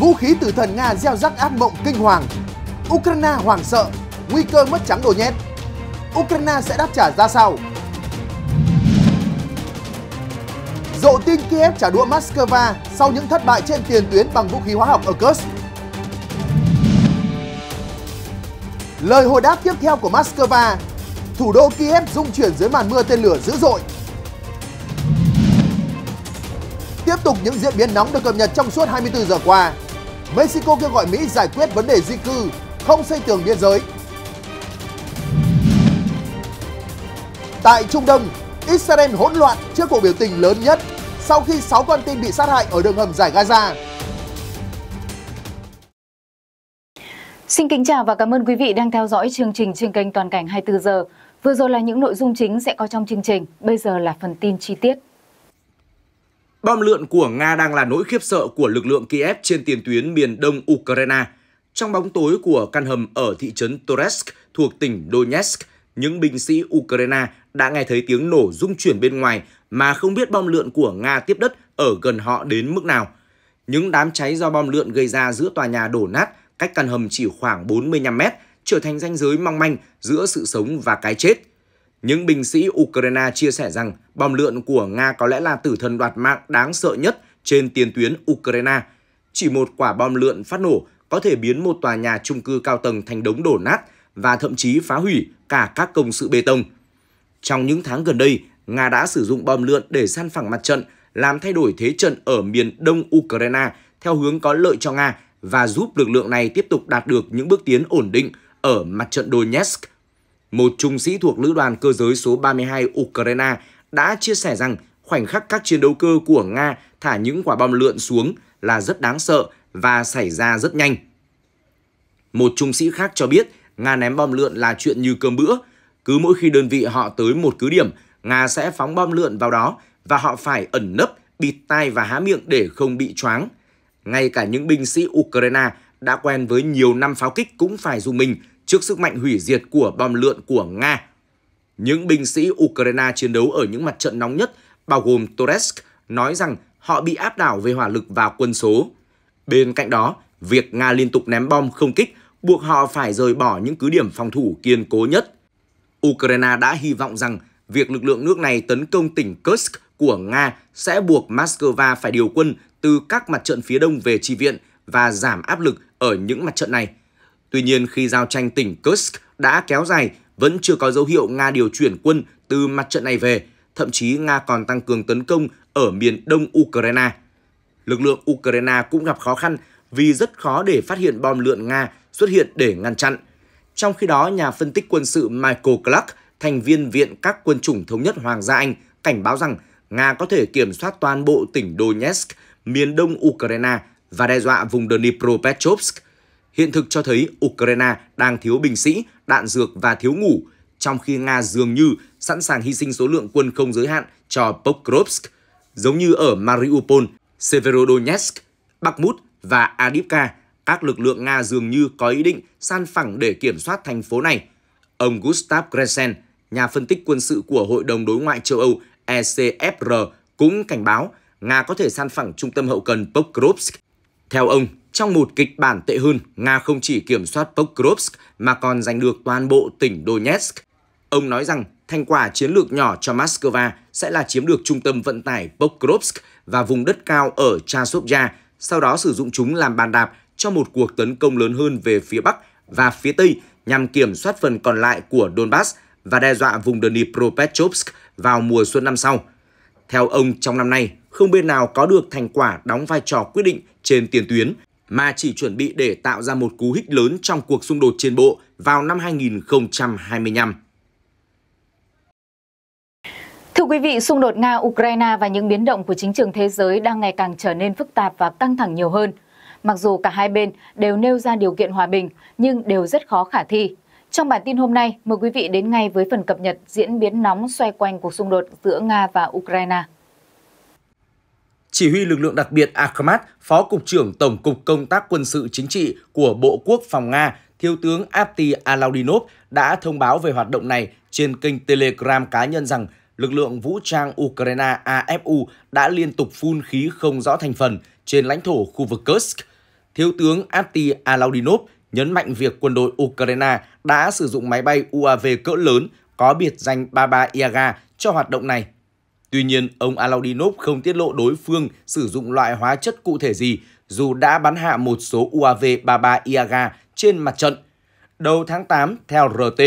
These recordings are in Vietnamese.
Vũ khí tử thần Nga gieo rắc ác mộng kinh hoàng. Ukraine hoảng sợ, nguy cơ mất trắng đồ nhét. Ukraine sẽ đáp trả ra sao? Dộ tin Kiev trả đũa Moscow sau những thất bại trên tiền tuyến bằng vũ khí hóa học ở Kursk. Lời hồi đáp tiếp theo của Moscow, thủ đô Kiev rung chuyển dưới màn mưa tên lửa dữ dội. Tiếp tục những diễn biến nóng được cập nhật trong suốt 24 giờ qua. Mexico kêu gọi Mỹ giải quyết vấn đề di cư, không xây tường biên giới. Tại Trung Đông, Israel hỗn loạn trước cuộc biểu tình lớn nhất sau khi 6 con tin bị sát hại ở đường hầm giải Gaza. Xin kính chào và cảm ơn quý vị đang theo dõi chương trình trên kênh Toàn cảnh 24 giờ. Vừa rồi là những nội dung chính sẽ có trong chương trình, bây giờ là phần tin chi tiết. Bom lượn của Nga đang là nỗi khiếp sợ của lực lượng Kiev trên tiền tuyến miền đông Ukraine. Trong bóng tối của căn hầm ở thị trấn Toresk thuộc tỉnh Donetsk, những binh sĩ Ukraine đã nghe thấy tiếng nổ rung chuyển bên ngoài mà không biết bom lượn của Nga tiếp đất ở gần họ đến mức nào. Những đám cháy do bom lượn gây ra giữa tòa nhà đổ nát cách căn hầm chỉ khoảng 45 mét trở thành ranh giới mong manh giữa sự sống và cái chết. Những binh sĩ Ukraine chia sẻ rằng bom lượn của Nga có lẽ là tử thần đoạt mạng đáng sợ nhất trên tiền tuyến Ukraine. Chỉ một quả bom lượn phát nổ có thể biến một tòa nhà trung cư cao tầng thành đống đổ nát và thậm chí phá hủy cả các công sự bê tông. Trong những tháng gần đây, Nga đã sử dụng bom lượn để săn phẳng mặt trận, làm thay đổi thế trận ở miền đông Ukraine theo hướng có lợi cho Nga và giúp lực lượng này tiếp tục đạt được những bước tiến ổn định ở mặt trận Donetsk một trung sĩ thuộc lữ đoàn cơ giới số 32 Ukraine đã chia sẻ rằng khoảnh khắc các chiến đấu cơ của Nga thả những quả bom lượn xuống là rất đáng sợ và xảy ra rất nhanh. Một trung sĩ khác cho biết Nga ném bom lượn là chuyện như cơm bữa. Cứ mỗi khi đơn vị họ tới một cứ điểm, Nga sẽ phóng bom lượn vào đó và họ phải ẩn nấp, bịt tai và há miệng để không bị choáng. Ngay cả những binh sĩ Ukraine đã quen với nhiều năm pháo kích cũng phải dùng mình trước sức mạnh hủy diệt của bom lượn của Nga. Những binh sĩ Ukraine chiến đấu ở những mặt trận nóng nhất, bao gồm Toretsk, nói rằng họ bị áp đảo về hỏa lực và quân số. Bên cạnh đó, việc Nga liên tục ném bom không kích buộc họ phải rời bỏ những cứ điểm phòng thủ kiên cố nhất. Ukraine đã hy vọng rằng việc lực lượng nước này tấn công tỉnh Kursk của Nga sẽ buộc Moscow phải điều quân từ các mặt trận phía đông về chi viện và giảm áp lực ở những mặt trận này. Tuy nhiên, khi giao tranh tỉnh Kursk đã kéo dài, vẫn chưa có dấu hiệu Nga điều chuyển quân từ mặt trận này về, thậm chí Nga còn tăng cường tấn công ở miền đông Ukraine. Lực lượng Ukraine cũng gặp khó khăn vì rất khó để phát hiện bom lượn Nga xuất hiện để ngăn chặn. Trong khi đó, nhà phân tích quân sự Michael Clark, thành viên Viện các quân chủng thống nhất Hoàng gia Anh, cảnh báo rằng Nga có thể kiểm soát toàn bộ tỉnh Donetsk, miền đông Ukraine và đe dọa vùng Dnipropetrovsk, Hiện thực cho thấy Ukraine đang thiếu binh sĩ, đạn dược và thiếu ngủ, trong khi Nga dường như sẵn sàng hy sinh số lượng quân không giới hạn cho Pokrovsk, giống như ở Mariupol, Severodonetsk, Bakhmut và Adivka, các lực lượng Nga dường như có ý định san phẳng để kiểm soát thành phố này. Ông Gustav Gresen, nhà phân tích quân sự của Hội đồng Đối ngoại châu Âu ECFR, cũng cảnh báo Nga có thể san phẳng trung tâm hậu cần Pokrovsk. Theo ông, trong một kịch bản tệ hơn, Nga không chỉ kiểm soát Pokrovsk mà còn giành được toàn bộ tỉnh Donetsk. Ông nói rằng thành quả chiến lược nhỏ cho Moscow sẽ là chiếm được trung tâm vận tải Pokrovsk và vùng đất cao ở Chasovya, sau đó sử dụng chúng làm bàn đạp cho một cuộc tấn công lớn hơn về phía Bắc và phía Tây nhằm kiểm soát phần còn lại của Donbass và đe dọa vùng Dnipropetrovsk vào mùa xuân năm sau. Theo ông, trong năm nay, không bên nào có được thành quả đóng vai trò quyết định trên tiền tuyến mà chỉ chuẩn bị để tạo ra một cú hích lớn trong cuộc xung đột trên bộ vào năm 2025. Thưa quý vị, xung đột Nga-Ukraine và những biến động của chính trường thế giới đang ngày càng trở nên phức tạp và căng thẳng nhiều hơn. Mặc dù cả hai bên đều nêu ra điều kiện hòa bình, nhưng đều rất khó khả thi. Trong bản tin hôm nay, mời quý vị đến ngay với phần cập nhật diễn biến nóng xoay quanh cuộc xung đột giữa Nga và Ukraine. Chỉ huy lực lượng đặc biệt Akhmat, Phó Cục trưởng Tổng cục Công tác Quân sự Chính trị của Bộ Quốc phòng Nga, Thiếu tướng Apti Alaudinov đã thông báo về hoạt động này trên kênh Telegram cá nhân rằng lực lượng vũ trang Ukraine AFU đã liên tục phun khí không rõ thành phần trên lãnh thổ khu vực Kursk. Thiếu tướng Apti Alaudinov nhấn mạnh việc quân đội Ukraine đã sử dụng máy bay UAV cỡ lớn có biệt danh Baba Yaga cho hoạt động này Tuy nhiên, ông Alaudinov không tiết lộ đối phương sử dụng loại hóa chất cụ thể gì dù đã bắn hạ một số UAV-33 Iaga trên mặt trận. Đầu tháng 8, theo RT,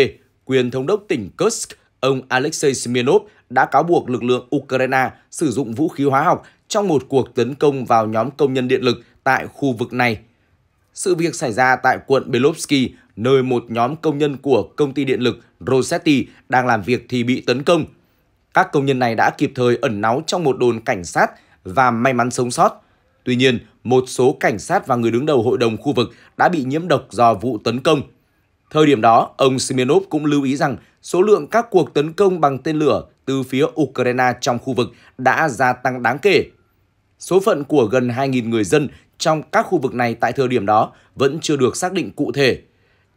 quyền thống đốc tỉnh Kursk, ông Alexei Smirnov đã cáo buộc lực lượng Ukraine sử dụng vũ khí hóa học trong một cuộc tấn công vào nhóm công nhân điện lực tại khu vực này. Sự việc xảy ra tại quận Belovsky, nơi một nhóm công nhân của công ty điện lực Rosetti đang làm việc thì bị tấn công. Các công nhân này đã kịp thời ẩn náu trong một đồn cảnh sát và may mắn sống sót. Tuy nhiên, một số cảnh sát và người đứng đầu hội đồng khu vực đã bị nhiễm độc do vụ tấn công. Thời điểm đó, ông Simenov cũng lưu ý rằng số lượng các cuộc tấn công bằng tên lửa từ phía Ukraine trong khu vực đã gia tăng đáng kể. Số phận của gần 2.000 người dân trong các khu vực này tại thời điểm đó vẫn chưa được xác định cụ thể.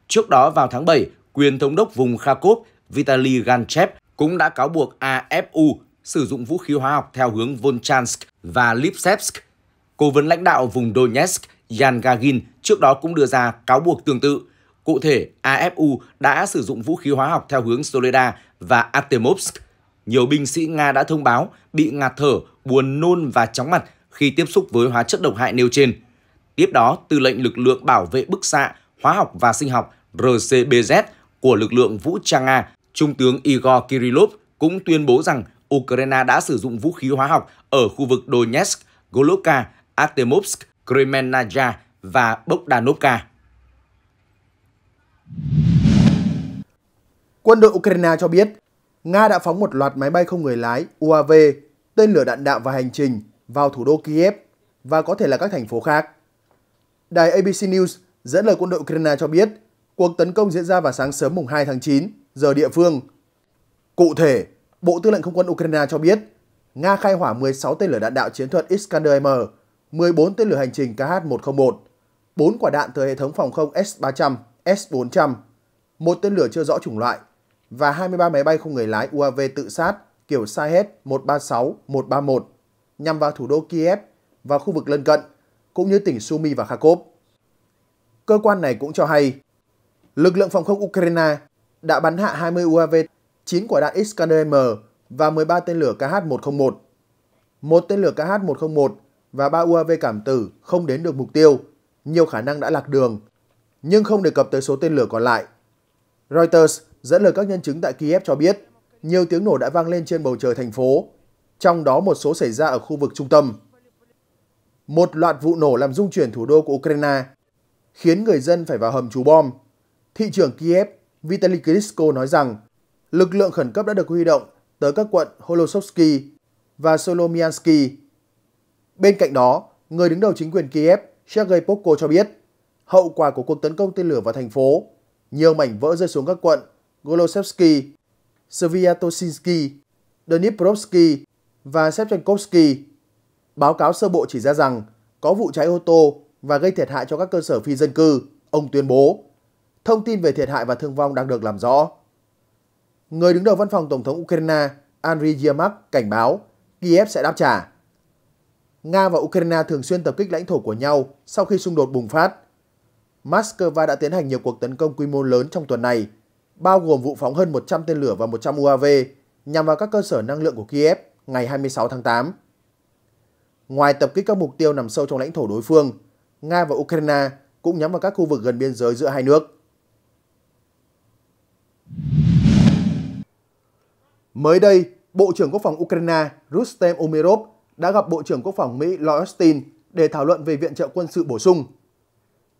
Trước đó vào tháng 7, quyền thống đốc vùng Kharkov Vitaly Ganchev cũng đã cáo buộc AFU sử dụng vũ khí hóa học theo hướng Volchansk và Lipsetsk. Cố vấn lãnh đạo vùng Donetsk Yan Gagin trước đó cũng đưa ra cáo buộc tương tự. Cụ thể, AFU đã sử dụng vũ khí hóa học theo hướng Soleda và Artemovsk. Nhiều binh sĩ Nga đã thông báo bị ngạt thở, buồn nôn và chóng mặt khi tiếp xúc với hóa chất độc hại nêu trên. Tiếp đó, tư lệnh lực lượng bảo vệ bức xạ, hóa học và sinh học RCBZ của lực lượng vũ trang Nga Trung tướng Igor Kirillov cũng tuyên bố rằng Ukraine đã sử dụng vũ khí hóa học ở khu vực Donetsk, Golovka, Artemovsk, Kremenaya và Bogdanovka. Quân đội Ukraine cho biết, Nga đã phóng một loạt máy bay không người lái UAV, tên lửa đạn đạo và hành trình vào thủ đô Kiev và có thể là các thành phố khác. Đài ABC News dẫn lời quân đội Ukraine cho biết, cuộc tấn công diễn ra vào sáng sớm mùng 2 tháng 9 giờ địa phương. Cụ thể, Bộ Tư lệnh Không quân Ukraine cho biết, Nga khai hỏa 16 tên lửa đạn đạo chiến thuật Iskander-M, 14 tên lửa hành trình KH-101, 4 quả đạn từ hệ thống phòng không S-300, S-400, một tên lửa chưa rõ chủng loại và 23 máy bay không người lái UAV tự sát kiểu Sahed 136, 131 nhằm vào thủ đô Kiev và khu vực lân cận, cũng như tỉnh Sumy và Kharkov. Cơ quan này cũng cho hay, lực lượng phòng không Ukraine đã bắn hạ 20 UAV, 9 quả đạn Iskander-M và 13 tên lửa KH-101. Một tên lửa KH-101 và 3 UAV cảm tử không đến được mục tiêu, nhiều khả năng đã lạc đường, nhưng không đề cập tới số tên lửa còn lại. Reuters dẫn lời các nhân chứng tại Kiev cho biết, nhiều tiếng nổ đã vang lên trên bầu trời thành phố, trong đó một số xảy ra ở khu vực trung tâm. Một loạt vụ nổ làm rung chuyển thủ đô của Ukraine, khiến người dân phải vào hầm trú bom. Thị trưởng Kiev Vitaly Klitschko nói rằng lực lượng khẩn cấp đã được huy động tới các quận Holosovsky và Solomiansky. Bên cạnh đó, người đứng đầu chính quyền Kiev Sergei Popko cho biết hậu quả của cuộc tấn công tên lửa vào thành phố, nhiều mảnh vỡ rơi xuống các quận Golosevsky, Sviatoshchinsky, Dnipropsky và Shevchenkovsky. Báo cáo sơ bộ chỉ ra rằng có vụ cháy ô tô và gây thiệt hại cho các cơ sở phi dân cư, ông tuyên bố thông tin về thiệt hại và thương vong đang được làm rõ. Người đứng đầu văn phòng Tổng thống Ukraine Andriy Yermak cảnh báo Kiev sẽ đáp trả. Nga và Ukraine thường xuyên tập kích lãnh thổ của nhau sau khi xung đột bùng phát. Moscow đã tiến hành nhiều cuộc tấn công quy mô lớn trong tuần này, bao gồm vụ phóng hơn 100 tên lửa và 100 UAV nhằm vào các cơ sở năng lượng của Kiev ngày 26 tháng 8. Ngoài tập kích các mục tiêu nằm sâu trong lãnh thổ đối phương, Nga và Ukraine cũng nhắm vào các khu vực gần biên giới giữa hai nước. Mới đây, Bộ trưởng Quốc phòng Ukraine Rustem Umerov đã gặp Bộ trưởng Quốc phòng Mỹ Lloyd Austin để thảo luận về viện trợ quân sự bổ sung.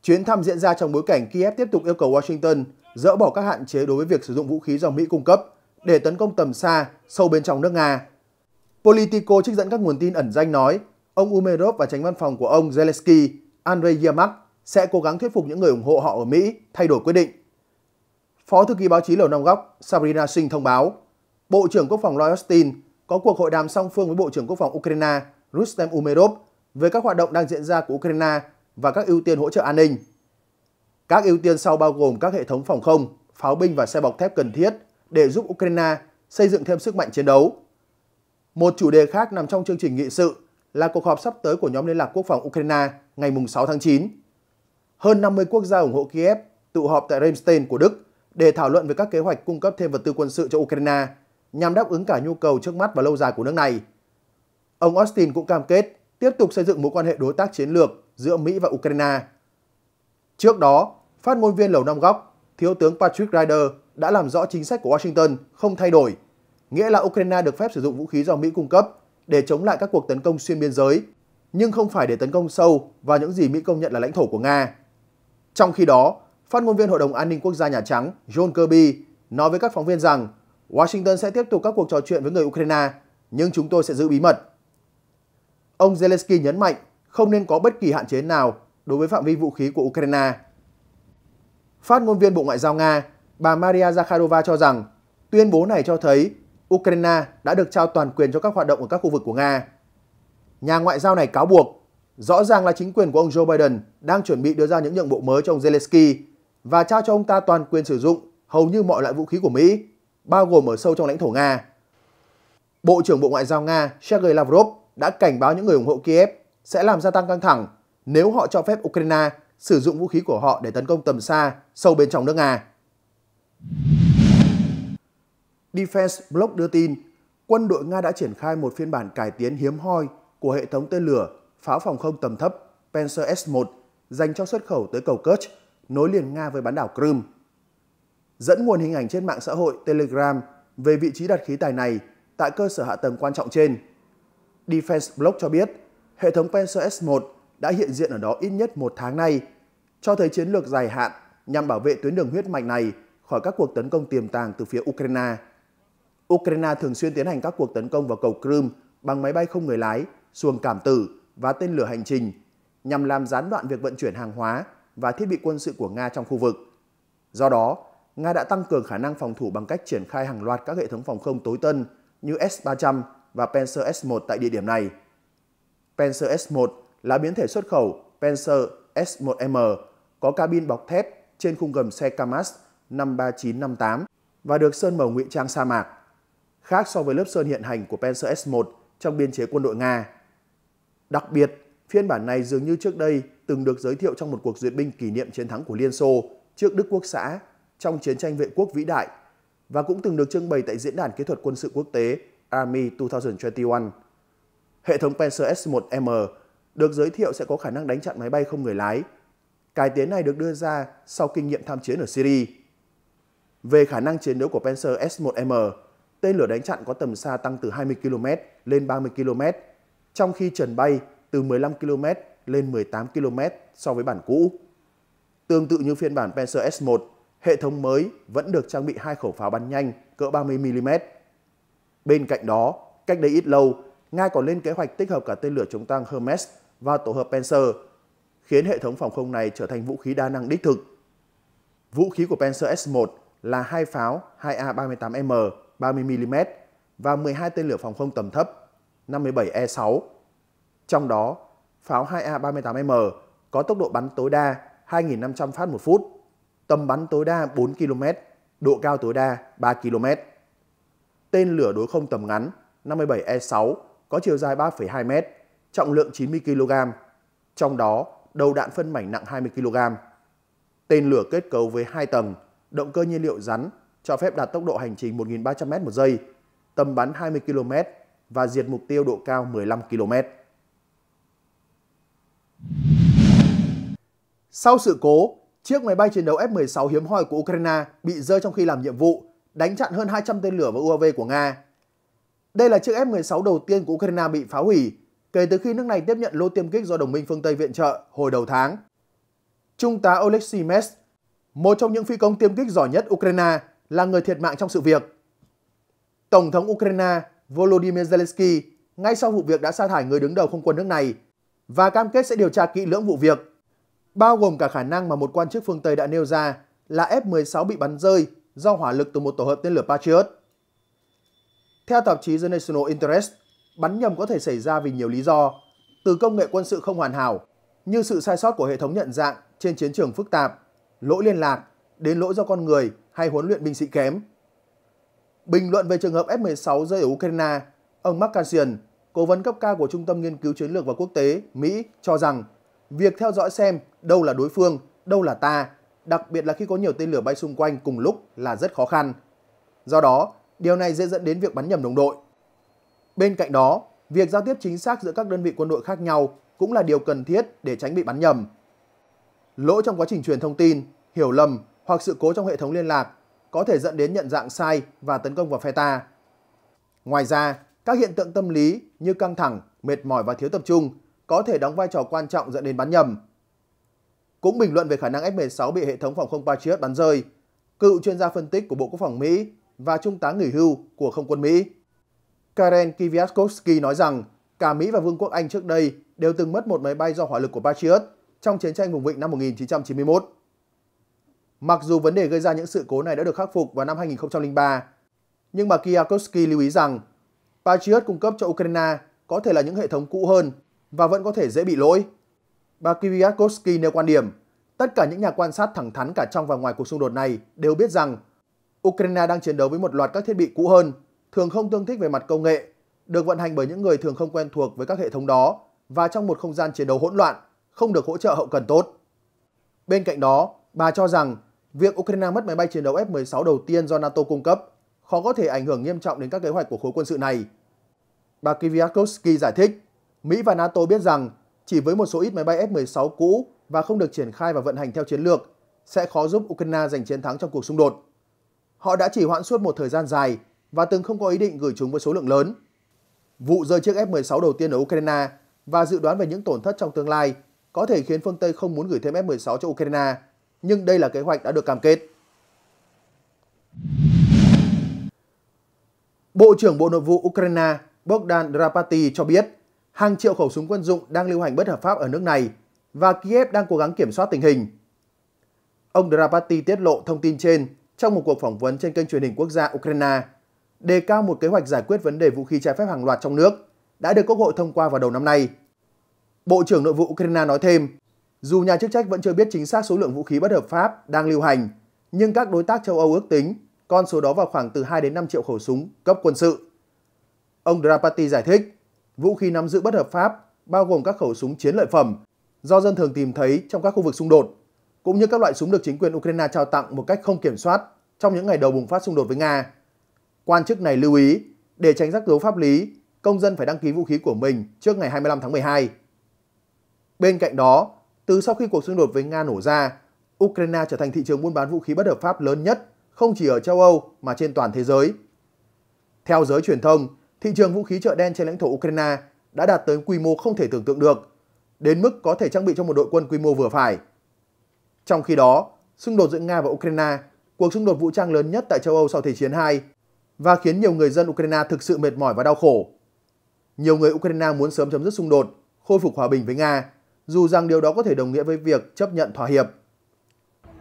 Chuyến thăm diễn ra trong bối cảnh Kiev tiếp tục yêu cầu Washington dỡ bỏ các hạn chế đối với việc sử dụng vũ khí do Mỹ cung cấp để tấn công tầm xa sâu bên trong nước Nga. Politico trích dẫn các nguồn tin ẩn danh nói ông Umerov và tránh văn phòng của ông Zelensky Andrei Yermak sẽ cố gắng thuyết phục những người ủng hộ họ ở Mỹ thay đổi quyết định. Phó thư ký báo chí Lầu Năm Góc Sabrina Singh thông báo, Bộ trưởng Quốc phòng Lloyd Austin có cuộc hội đàm song phương với Bộ trưởng Quốc phòng Ukraine Rustem Umerov về các hoạt động đang diễn ra của Ukraine và các ưu tiên hỗ trợ an ninh. Các ưu tiên sau bao gồm các hệ thống phòng không, pháo binh và xe bọc thép cần thiết để giúp Ukraine xây dựng thêm sức mạnh chiến đấu. Một chủ đề khác nằm trong chương trình nghị sự là cuộc họp sắp tới của nhóm liên lạc quốc phòng Ukraine ngày 6 tháng 9. Hơn 50 quốc gia ủng hộ Kiev tụ họp tại Ramstein của Đức để thảo luận về các kế hoạch cung cấp thêm vật tư quân sự cho Ukraine nhằm đáp ứng cả nhu cầu trước mắt và lâu dài của nước này. Ông Austin cũng cam kết tiếp tục xây dựng mối quan hệ đối tác chiến lược giữa Mỹ và Ukraine. Trước đó, phát ngôn viên Lầu Năm Góc, Thiếu tướng Patrick Ryder đã làm rõ chính sách của Washington không thay đổi, nghĩa là Ukraine được phép sử dụng vũ khí do Mỹ cung cấp để chống lại các cuộc tấn công xuyên biên giới, nhưng không phải để tấn công sâu vào những gì Mỹ công nhận là lãnh thổ của Nga. Trong khi đó, Phát ngôn viên Hội đồng An ninh Quốc gia Nhà Trắng John Kirby nói với các phóng viên rằng Washington sẽ tiếp tục các cuộc trò chuyện với người Ukraine, nhưng chúng tôi sẽ giữ bí mật. Ông Zelensky nhấn mạnh không nên có bất kỳ hạn chế nào đối với phạm vi vũ khí của Ukraine. Phát ngôn viên Bộ Ngoại giao Nga, bà Maria Zakharova cho rằng tuyên bố này cho thấy Ukraine đã được trao toàn quyền cho các hoạt động ở các khu vực của Nga. Nhà ngoại giao này cáo buộc rõ ràng là chính quyền của ông Joe Biden đang chuẩn bị đưa ra những nhượng bộ mới cho ông Zelensky và trao cho ông ta toàn quyền sử dụng hầu như mọi loại vũ khí của Mỹ, bao gồm ở sâu trong lãnh thổ Nga. Bộ trưởng Bộ Ngoại giao Nga Sergei Lavrov đã cảnh báo những người ủng hộ Kiev sẽ làm gia tăng căng thẳng nếu họ cho phép Ukraine sử dụng vũ khí của họ để tấn công tầm xa sâu bên trong nước Nga. Defense Blog đưa tin, quân đội Nga đã triển khai một phiên bản cải tiến hiếm hoi của hệ thống tên lửa pháo phòng không tầm thấp Panzer S-1 dành cho xuất khẩu tới cầu Kerch nối liền Nga với bán đảo Crimea. Dẫn nguồn hình ảnh trên mạng xã hội Telegram về vị trí đặt khí tài này tại cơ sở hạ tầng quan trọng trên. Defense Blog cho biết hệ thống Panzer S-1 đã hiện diện ở đó ít nhất một tháng nay, cho thấy chiến lược dài hạn nhằm bảo vệ tuyến đường huyết mạch này khỏi các cuộc tấn công tiềm tàng từ phía Ukraine. Ukraine thường xuyên tiến hành các cuộc tấn công vào cầu Crimea bằng máy bay không người lái, xuồng cảm tử và tên lửa hành trình nhằm làm gián đoạn việc vận chuyển hàng hóa và thiết bị quân sự của Nga trong khu vực. Do đó, Nga đã tăng cường khả năng phòng thủ bằng cách triển khai hàng loạt các hệ thống phòng không tối tân như S-300 và Panzer S-1 tại địa điểm này. Panzer S-1 là biến thể xuất khẩu Panzer S-1M có cabin bọc thép trên khung gầm xe Kamaz 53958 và được sơn màu ngụy trang sa mạc, khác so với lớp sơn hiện hành của Panzer S-1 trong biên chế quân đội Nga. Đặc biệt, Phiên bản này dường như trước đây từng được giới thiệu trong một cuộc duyệt binh kỷ niệm chiến thắng của Liên Xô trước Đức Quốc xã trong chiến tranh vệ quốc vĩ đại và cũng từng được trưng bày tại Diễn đàn Kỹ thuật Quân sự Quốc tế Army 2021. Hệ thống Panzer S-1M được giới thiệu sẽ có khả năng đánh chặn máy bay không người lái. Cải tiến này được đưa ra sau kinh nghiệm tham chiến ở Syria. Về khả năng chiến đấu của Panzer S-1M, tên lửa đánh chặn có tầm xa tăng từ 20 km lên 30 km, trong khi trần bay từ 15 km lên 18 km so với bản cũ. Tương tự như phiên bản Panzer S1, hệ thống mới vẫn được trang bị hai khẩu pháo bắn nhanh cỡ 30mm. Bên cạnh đó, cách đây ít lâu, Nga còn lên kế hoạch tích hợp cả tên lửa chống tăng Hermes và tổ hợp Panzer, khiến hệ thống phòng không này trở thành vũ khí đa năng đích thực. Vũ khí của Panzer S1 là hai pháo 2A38M 30mm và 12 tên lửa phòng không tầm thấp 57E6 trong đó, pháo 2A38M có tốc độ bắn tối đa 2.500 phát một phút, tầm bắn tối đa 4 km, độ cao tối đa 3 km. Tên lửa đối không tầm ngắn 57E6 có chiều dài 3,2 m, trọng lượng 90 kg, trong đó đầu đạn phân mảnh nặng 20 kg. Tên lửa kết cấu với hai tầng, động cơ nhiên liệu rắn cho phép đạt tốc độ hành trình 1.300 m một giây, tầm bắn 20 km và diệt mục tiêu độ cao 15 km. Sau sự cố, chiếc máy bay chiến đấu F-16 hiếm hoi của Ukraine bị rơi trong khi làm nhiệm vụ, đánh chặn hơn 200 tên lửa và UAV của Nga. Đây là chiếc F-16 đầu tiên của Ukraine bị phá hủy kể từ khi nước này tiếp nhận lô tiêm kích do đồng minh phương Tây viện trợ hồi đầu tháng. Trung tá Oleksiy Mes, một trong những phi công tiêm kích giỏi nhất Ukraine, là người thiệt mạng trong sự việc. Tổng thống Ukraine Volodymyr Zelensky ngay sau vụ việc đã sa thải người đứng đầu không quân nước này và cam kết sẽ điều tra kỹ lưỡng vụ việc, bao gồm cả khả năng mà một quan chức phương Tây đã nêu ra là F-16 bị bắn rơi do hỏa lực từ một tổ hợp tên lửa Patriot. Theo tạp chí The National Interest, bắn nhầm có thể xảy ra vì nhiều lý do, từ công nghệ quân sự không hoàn hảo, như sự sai sót của hệ thống nhận dạng trên chiến trường phức tạp, lỗi liên lạc, đến lỗi do con người hay huấn luyện binh sĩ kém. Bình luận về trường hợp F-16 rơi ở Ukraine, ông Mark Cassian cố vấn cấp cao của Trung tâm Nghiên cứu Chiến lược và Quốc tế Mỹ cho rằng việc theo dõi xem đâu là đối phương, đâu là ta, đặc biệt là khi có nhiều tên lửa bay xung quanh cùng lúc là rất khó khăn. Do đó, điều này dễ dẫn đến việc bắn nhầm đồng đội. Bên cạnh đó, việc giao tiếp chính xác giữa các đơn vị quân đội khác nhau cũng là điều cần thiết để tránh bị bắn nhầm. Lỗi trong quá trình truyền thông tin, hiểu lầm hoặc sự cố trong hệ thống liên lạc có thể dẫn đến nhận dạng sai và tấn công vào phe ta. Ngoài ra, các hiện tượng tâm lý như căng thẳng, mệt mỏi và thiếu tập trung có thể đóng vai trò quan trọng dẫn đến bắn nhầm. Cũng bình luận về khả năng F-16 bị hệ thống phòng không Patriot bắn rơi, cựu chuyên gia phân tích của Bộ Quốc phòng Mỹ và trung tá nghỉ hưu của không quân Mỹ. Karen Kiviatkowski nói rằng cả Mỹ và Vương quốc Anh trước đây đều từng mất một máy bay do hỏa lực của Patriot trong chiến tranh vùng vịnh năm 1991. Mặc dù vấn đề gây ra những sự cố này đã được khắc phục vào năm 2003, nhưng bà Kiakowski lưu ý rằng Patriot cung cấp cho Ukraine có thể là những hệ thống cũ hơn và vẫn có thể dễ bị lỗi. Bà Kwiatkowski nêu quan điểm, tất cả những nhà quan sát thẳng thắn cả trong và ngoài cuộc xung đột này đều biết rằng Ukraine đang chiến đấu với một loạt các thiết bị cũ hơn, thường không tương thích về mặt công nghệ, được vận hành bởi những người thường không quen thuộc với các hệ thống đó và trong một không gian chiến đấu hỗn loạn, không được hỗ trợ hậu cần tốt. Bên cạnh đó, bà cho rằng việc Ukraine mất máy bay chiến đấu F-16 đầu tiên do NATO cung cấp khó có thể ảnh hưởng nghiêm trọng đến các kế hoạch của khối quân sự này. Bà Kwiatkowski giải thích, Mỹ và NATO biết rằng chỉ với một số ít máy bay F-16 cũ và không được triển khai và vận hành theo chiến lược sẽ khó giúp Ukraine giành chiến thắng trong cuộc xung đột. Họ đã chỉ hoãn suốt một thời gian dài và từng không có ý định gửi chúng với số lượng lớn. Vụ rơi chiếc F-16 đầu tiên ở Ukraine và dự đoán về những tổn thất trong tương lai có thể khiến phương Tây không muốn gửi thêm F-16 cho Ukraine, nhưng đây là kế hoạch đã được cam kết. Bộ trưởng Bộ Nội vụ Ukraine Bogdan Drapati cho biết hàng triệu khẩu súng quân dụng đang lưu hành bất hợp pháp ở nước này và Kiev đang cố gắng kiểm soát tình hình. Ông Drapati tiết lộ thông tin trên trong một cuộc phỏng vấn trên kênh truyền hình quốc gia Ukraine, đề cao một kế hoạch giải quyết vấn đề vũ khí trái phép hàng loạt trong nước đã được Quốc hội thông qua vào đầu năm nay. Bộ trưởng Nội vụ Ukraine nói thêm, dù nhà chức trách vẫn chưa biết chính xác số lượng vũ khí bất hợp pháp đang lưu hành, nhưng các đối tác châu Âu ước tính con số đó vào khoảng từ 2 đến 5 triệu khẩu súng cấp quân sự. Ông Drapati giải thích, vũ khí nắm giữ bất hợp pháp bao gồm các khẩu súng chiến lợi phẩm do dân thường tìm thấy trong các khu vực xung đột, cũng như các loại súng được chính quyền Ukraine trao tặng một cách không kiểm soát trong những ngày đầu bùng phát xung đột với Nga. Quan chức này lưu ý, để tránh rắc rối pháp lý, công dân phải đăng ký vũ khí của mình trước ngày 25 tháng 12. Bên cạnh đó, từ sau khi cuộc xung đột với Nga nổ ra, Ukraine trở thành thị trường buôn bán vũ khí bất hợp pháp lớn nhất không chỉ ở châu Âu mà trên toàn thế giới. Theo giới truyền thông, thị trường vũ khí chợ đen trên lãnh thổ Ukraine đã đạt tới quy mô không thể tưởng tượng được, đến mức có thể trang bị cho một đội quân quy mô vừa phải. Trong khi đó, xung đột giữa Nga và Ukraine, cuộc xung đột vũ trang lớn nhất tại châu Âu sau Thế chiến II, và khiến nhiều người dân Ukraine thực sự mệt mỏi và đau khổ. Nhiều người Ukraine muốn sớm chấm dứt xung đột, khôi phục hòa bình với Nga, dù rằng điều đó có thể đồng nghĩa với việc chấp nhận thỏa hiệp.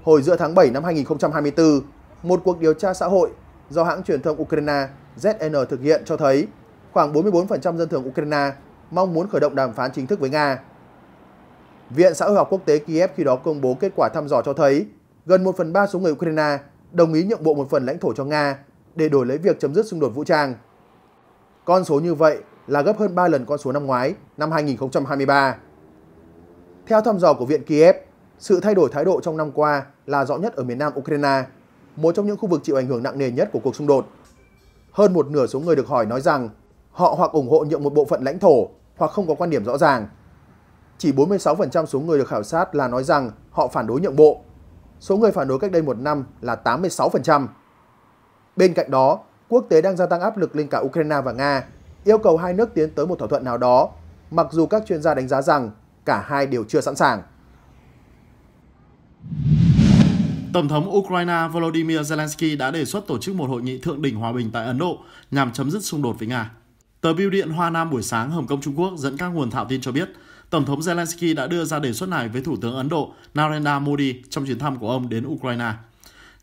Hồi giữa tháng 7 năm 2024, một cuộc điều tra xã hội do hãng truyền thông Ukraine ZN thực hiện cho thấy khoảng 44% dân thường Ukraine mong muốn khởi động đàm phán chính thức với Nga. Viện Xã hội học quốc tế Kiev khi đó công bố kết quả thăm dò cho thấy gần 1 phần 3 số người Ukraine đồng ý nhượng bộ một phần lãnh thổ cho Nga để đổi lấy việc chấm dứt xung đột vũ trang. Con số như vậy là gấp hơn 3 lần con số năm ngoái, năm 2023. Theo thăm dò của Viện Kiev, sự thay đổi thái độ trong năm qua là rõ nhất ở miền nam Ukraine một trong những khu vực chịu ảnh hưởng nặng nề nhất của cuộc xung đột. Hơn một nửa số người được hỏi nói rằng họ hoặc ủng hộ nhượng một bộ phận lãnh thổ hoặc không có quan điểm rõ ràng. Chỉ 46% số người được khảo sát là nói rằng họ phản đối nhượng bộ. Số người phản đối cách đây một năm là 86%. Bên cạnh đó, quốc tế đang gia tăng áp lực lên cả Ukraine và Nga, yêu cầu hai nước tiến tới một thỏa thuận nào đó, mặc dù các chuyên gia đánh giá rằng cả hai đều chưa sẵn sàng. Tổng thống Ukraine Volodymyr Zelensky đã đề xuất tổ chức một hội nghị thượng đỉnh hòa bình tại Ấn Độ nhằm chấm dứt xung đột với Nga. Tờ Bưu điện Hoa Nam buổi sáng Hồng Kông Trung Quốc dẫn các nguồn thạo tin cho biết, Tổng thống Zelensky đã đưa ra đề xuất này với Thủ tướng Ấn Độ Narendra Modi trong chuyến thăm của ông đến Ukraine.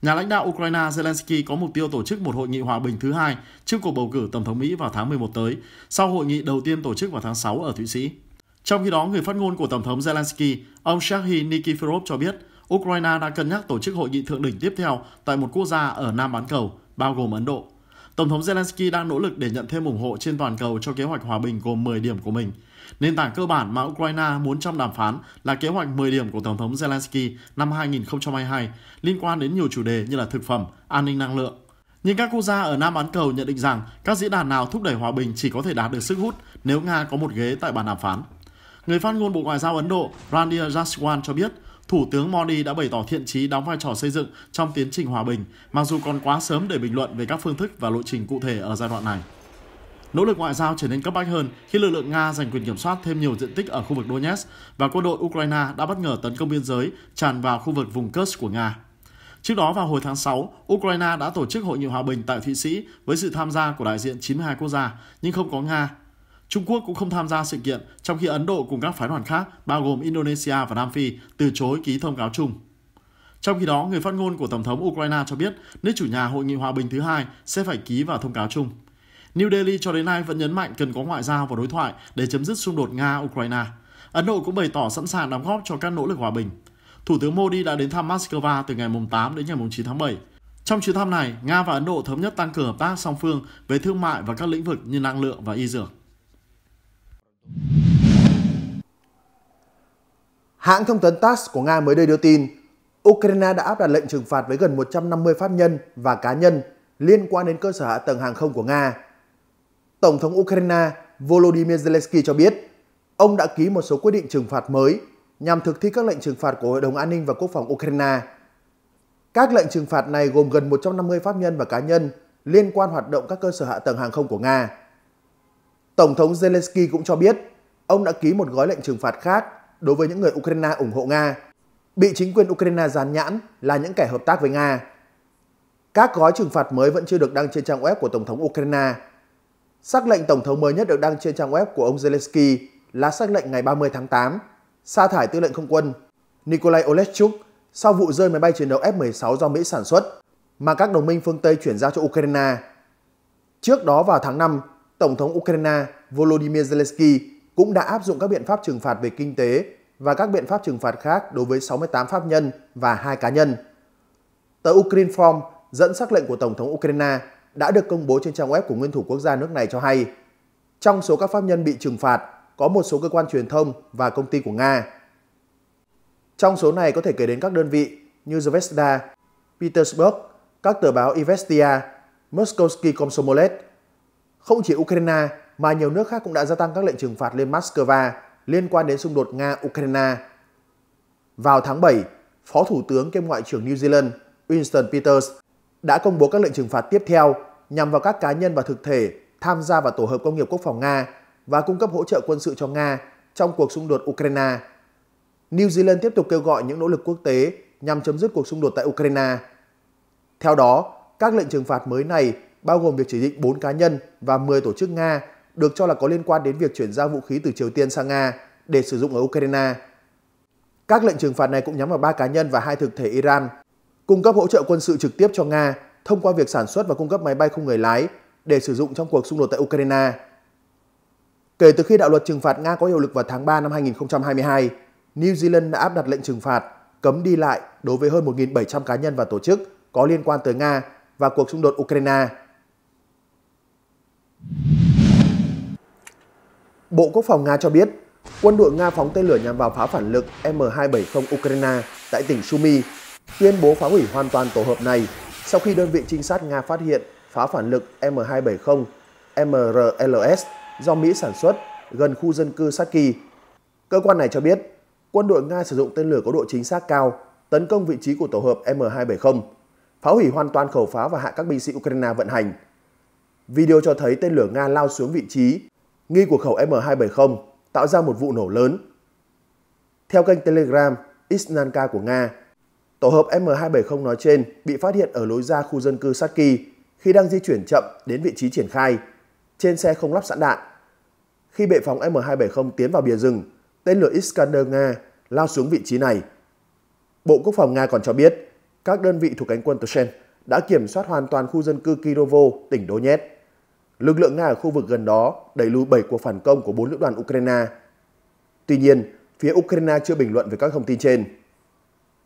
Nhà lãnh đạo Ukraine Zelensky có mục tiêu tổ chức một hội nghị hòa bình thứ hai trước cuộc bầu cử Tổng thống Mỹ vào tháng 11 tới, sau hội nghị đầu tiên tổ chức vào tháng 6 ở Thụy Sĩ. Trong khi đó, người phát ngôn của Tổng thống Zelensky, ông Sergei Nikiforov cho biết, Ukraine đã cân nhắc tổ chức hội nghị thượng đỉnh tiếp theo tại một quốc gia ở Nam bán cầu, bao gồm Ấn Độ. Tổng thống Zelensky đang nỗ lực để nhận thêm ủng hộ trên toàn cầu cho kế hoạch hòa bình gồm 10 điểm của mình. Nền tảng cơ bản mà Ukraine muốn trong đàm phán là kế hoạch 10 điểm của Tổng thống Zelensky năm 2022 liên quan đến nhiều chủ đề như là thực phẩm, an ninh năng lượng. Nhưng các quốc gia ở Nam bán cầu nhận định rằng các diễn đàn nào thúc đẩy hòa bình chỉ có thể đạt được sức hút nếu Nga có một ghế tại bàn đàm phán. Người phát ngôn Bộ Ngoại giao Ấn Độ Rania Jaswan cho biết Thủ tướng Modi đã bày tỏ thiện chí đóng vai trò xây dựng trong tiến trình hòa bình, mặc dù còn quá sớm để bình luận về các phương thức và lộ trình cụ thể ở giai đoạn này. Nỗ lực ngoại giao trở nên cấp bách hơn khi lực lượng Nga giành quyền kiểm soát thêm nhiều diện tích ở khu vực Donetsk và quân đội Ukraine đã bất ngờ tấn công biên giới tràn vào khu vực vùng Kursk của Nga. Trước đó vào hồi tháng 6, Ukraine đã tổ chức hội nghị hòa bình tại Thụy Sĩ với sự tham gia của đại diện 92 quốc gia, nhưng không có Nga, Trung Quốc cũng không tham gia sự kiện, trong khi Ấn Độ cùng các phái đoàn khác, bao gồm Indonesia và Nam Phi, từ chối ký thông cáo chung. Trong khi đó, người phát ngôn của Tổng thống Ukraine cho biết nước chủ nhà hội nghị hòa bình thứ hai sẽ phải ký vào thông cáo chung. New Delhi cho đến nay vẫn nhấn mạnh cần có ngoại giao và đối thoại để chấm dứt xung đột Nga-Ukraine. Ấn Độ cũng bày tỏ sẵn sàng đóng góp cho các nỗ lực hòa bình. Thủ tướng Modi đã đến thăm Moscow từ ngày 8 đến ngày 9 tháng 7. Trong chuyến thăm này, Nga và Ấn Độ thống nhất tăng cường hợp tác song phương về thương mại và các lĩnh vực như năng lượng và y dược. Hãng thông tấn TASS của Nga mới đây đưa tin, Ukraine đã áp đặt lệnh trừng phạt với gần 150 pháp nhân và cá nhân liên quan đến cơ sở hạ tầng hàng không của Nga. Tổng thống Ukraine Volodymyr Zelensky cho biết, ông đã ký một số quyết định trừng phạt mới nhằm thực thi các lệnh trừng phạt của Hội đồng An ninh và Quốc phòng Ukraine. Các lệnh trừng phạt này gồm gần 150 pháp nhân và cá nhân liên quan hoạt động các cơ sở hạ tầng hàng không của Nga. Tổng thống Zelensky cũng cho biết ông đã ký một gói lệnh trừng phạt khác đối với những người Ukraine ủng hộ Nga, bị chính quyền Ukraine dán nhãn là những kẻ hợp tác với Nga. Các gói trừng phạt mới vẫn chưa được đăng trên trang web của Tổng thống Ukraine. Sắc lệnh Tổng thống mới nhất được đăng trên trang web của ông Zelensky là sắc lệnh ngày 30 tháng 8, sa thải tư lệnh không quân Nikolai Oleshchuk sau vụ rơi máy bay chiến đấu F-16 do Mỹ sản xuất mà các đồng minh phương Tây chuyển giao cho Ukraine. Trước đó vào tháng 5, Tổng thống Ukraine Volodymyr Zelensky cũng đã áp dụng các biện pháp trừng phạt về kinh tế và các biện pháp trừng phạt khác đối với 68 pháp nhân và hai cá nhân. Tờ Ukrinform dẫn sắc lệnh của Tổng thống Ukraine đã được công bố trên trang web của nguyên thủ quốc gia nước này cho hay. Trong số các pháp nhân bị trừng phạt có một số cơ quan truyền thông và công ty của Nga. Trong số này có thể kể đến các đơn vị như Zvezda, Petersburg, các tờ báo Ivestia, Moskovsky Komsomolets, không chỉ Ukraine mà nhiều nước khác cũng đã gia tăng các lệnh trừng phạt lên Moscow liên quan đến xung đột Nga-Ukraine. Vào tháng 7, Phó Thủ tướng kiêm Ngoại trưởng New Zealand Winston Peters đã công bố các lệnh trừng phạt tiếp theo nhằm vào các cá nhân và thực thể tham gia vào tổ hợp công nghiệp quốc phòng Nga và cung cấp hỗ trợ quân sự cho Nga trong cuộc xung đột Ukraine. New Zealand tiếp tục kêu gọi những nỗ lực quốc tế nhằm chấm dứt cuộc xung đột tại Ukraine. Theo đó, các lệnh trừng phạt mới này bao gồm việc chỉ định 4 cá nhân và 10 tổ chức Nga được cho là có liên quan đến việc chuyển giao vũ khí từ Triều Tiên sang Nga để sử dụng ở Ukraine. Các lệnh trừng phạt này cũng nhắm vào 3 cá nhân và hai thực thể Iran cung cấp hỗ trợ quân sự trực tiếp cho Nga thông qua việc sản xuất và cung cấp máy bay không người lái để sử dụng trong cuộc xung đột tại Ukraine. Kể từ khi đạo luật trừng phạt Nga có hiệu lực vào tháng 3 năm 2022, New Zealand đã áp đặt lệnh trừng phạt cấm đi lại đối với hơn 1.700 cá nhân và tổ chức có liên quan tới Nga và cuộc xung đột Ukraine. Bộ Quốc phòng Nga cho biết, quân đội Nga phóng tên lửa nhằm vào pháo phản lực M270 Ukraine tại tỉnh Sumy, tuyên bố phá hủy hoàn toàn tổ hợp này sau khi đơn vị trinh sát Nga phát hiện pháo phản lực M270 MRLS do Mỹ sản xuất gần khu dân cư Saki. Cơ quan này cho biết, quân đội Nga sử dụng tên lửa có độ chính xác cao tấn công vị trí của tổ hợp M270, phá hủy hoàn toàn khẩu pháo và hạ các binh sĩ Ukraine vận hành. Video cho thấy tên lửa Nga lao xuống vị trí nghi của khẩu M270, tạo ra một vụ nổ lớn. Theo kênh Telegram Isnanka của Nga, tổ hợp M270 nói trên bị phát hiện ở lối ra khu dân cư Saki khi đang di chuyển chậm đến vị trí triển khai. Trên xe không lắp sẵn đạn. Khi bệ phóng M270 tiến vào bìa rừng, tên lửa Iskander Nga lao xuống vị trí này. Bộ Quốc phòng Nga còn cho biết, các đơn vị thuộc cánh quân Tushen đã kiểm soát hoàn toàn khu dân cư Kirovo, tỉnh Donetsk. Lực lượng Nga ở khu vực gần đó đẩy lùi 7 cuộc phản công của 4 lữ đoàn Ukraine. Tuy nhiên, phía Ukraine chưa bình luận về các thông tin trên.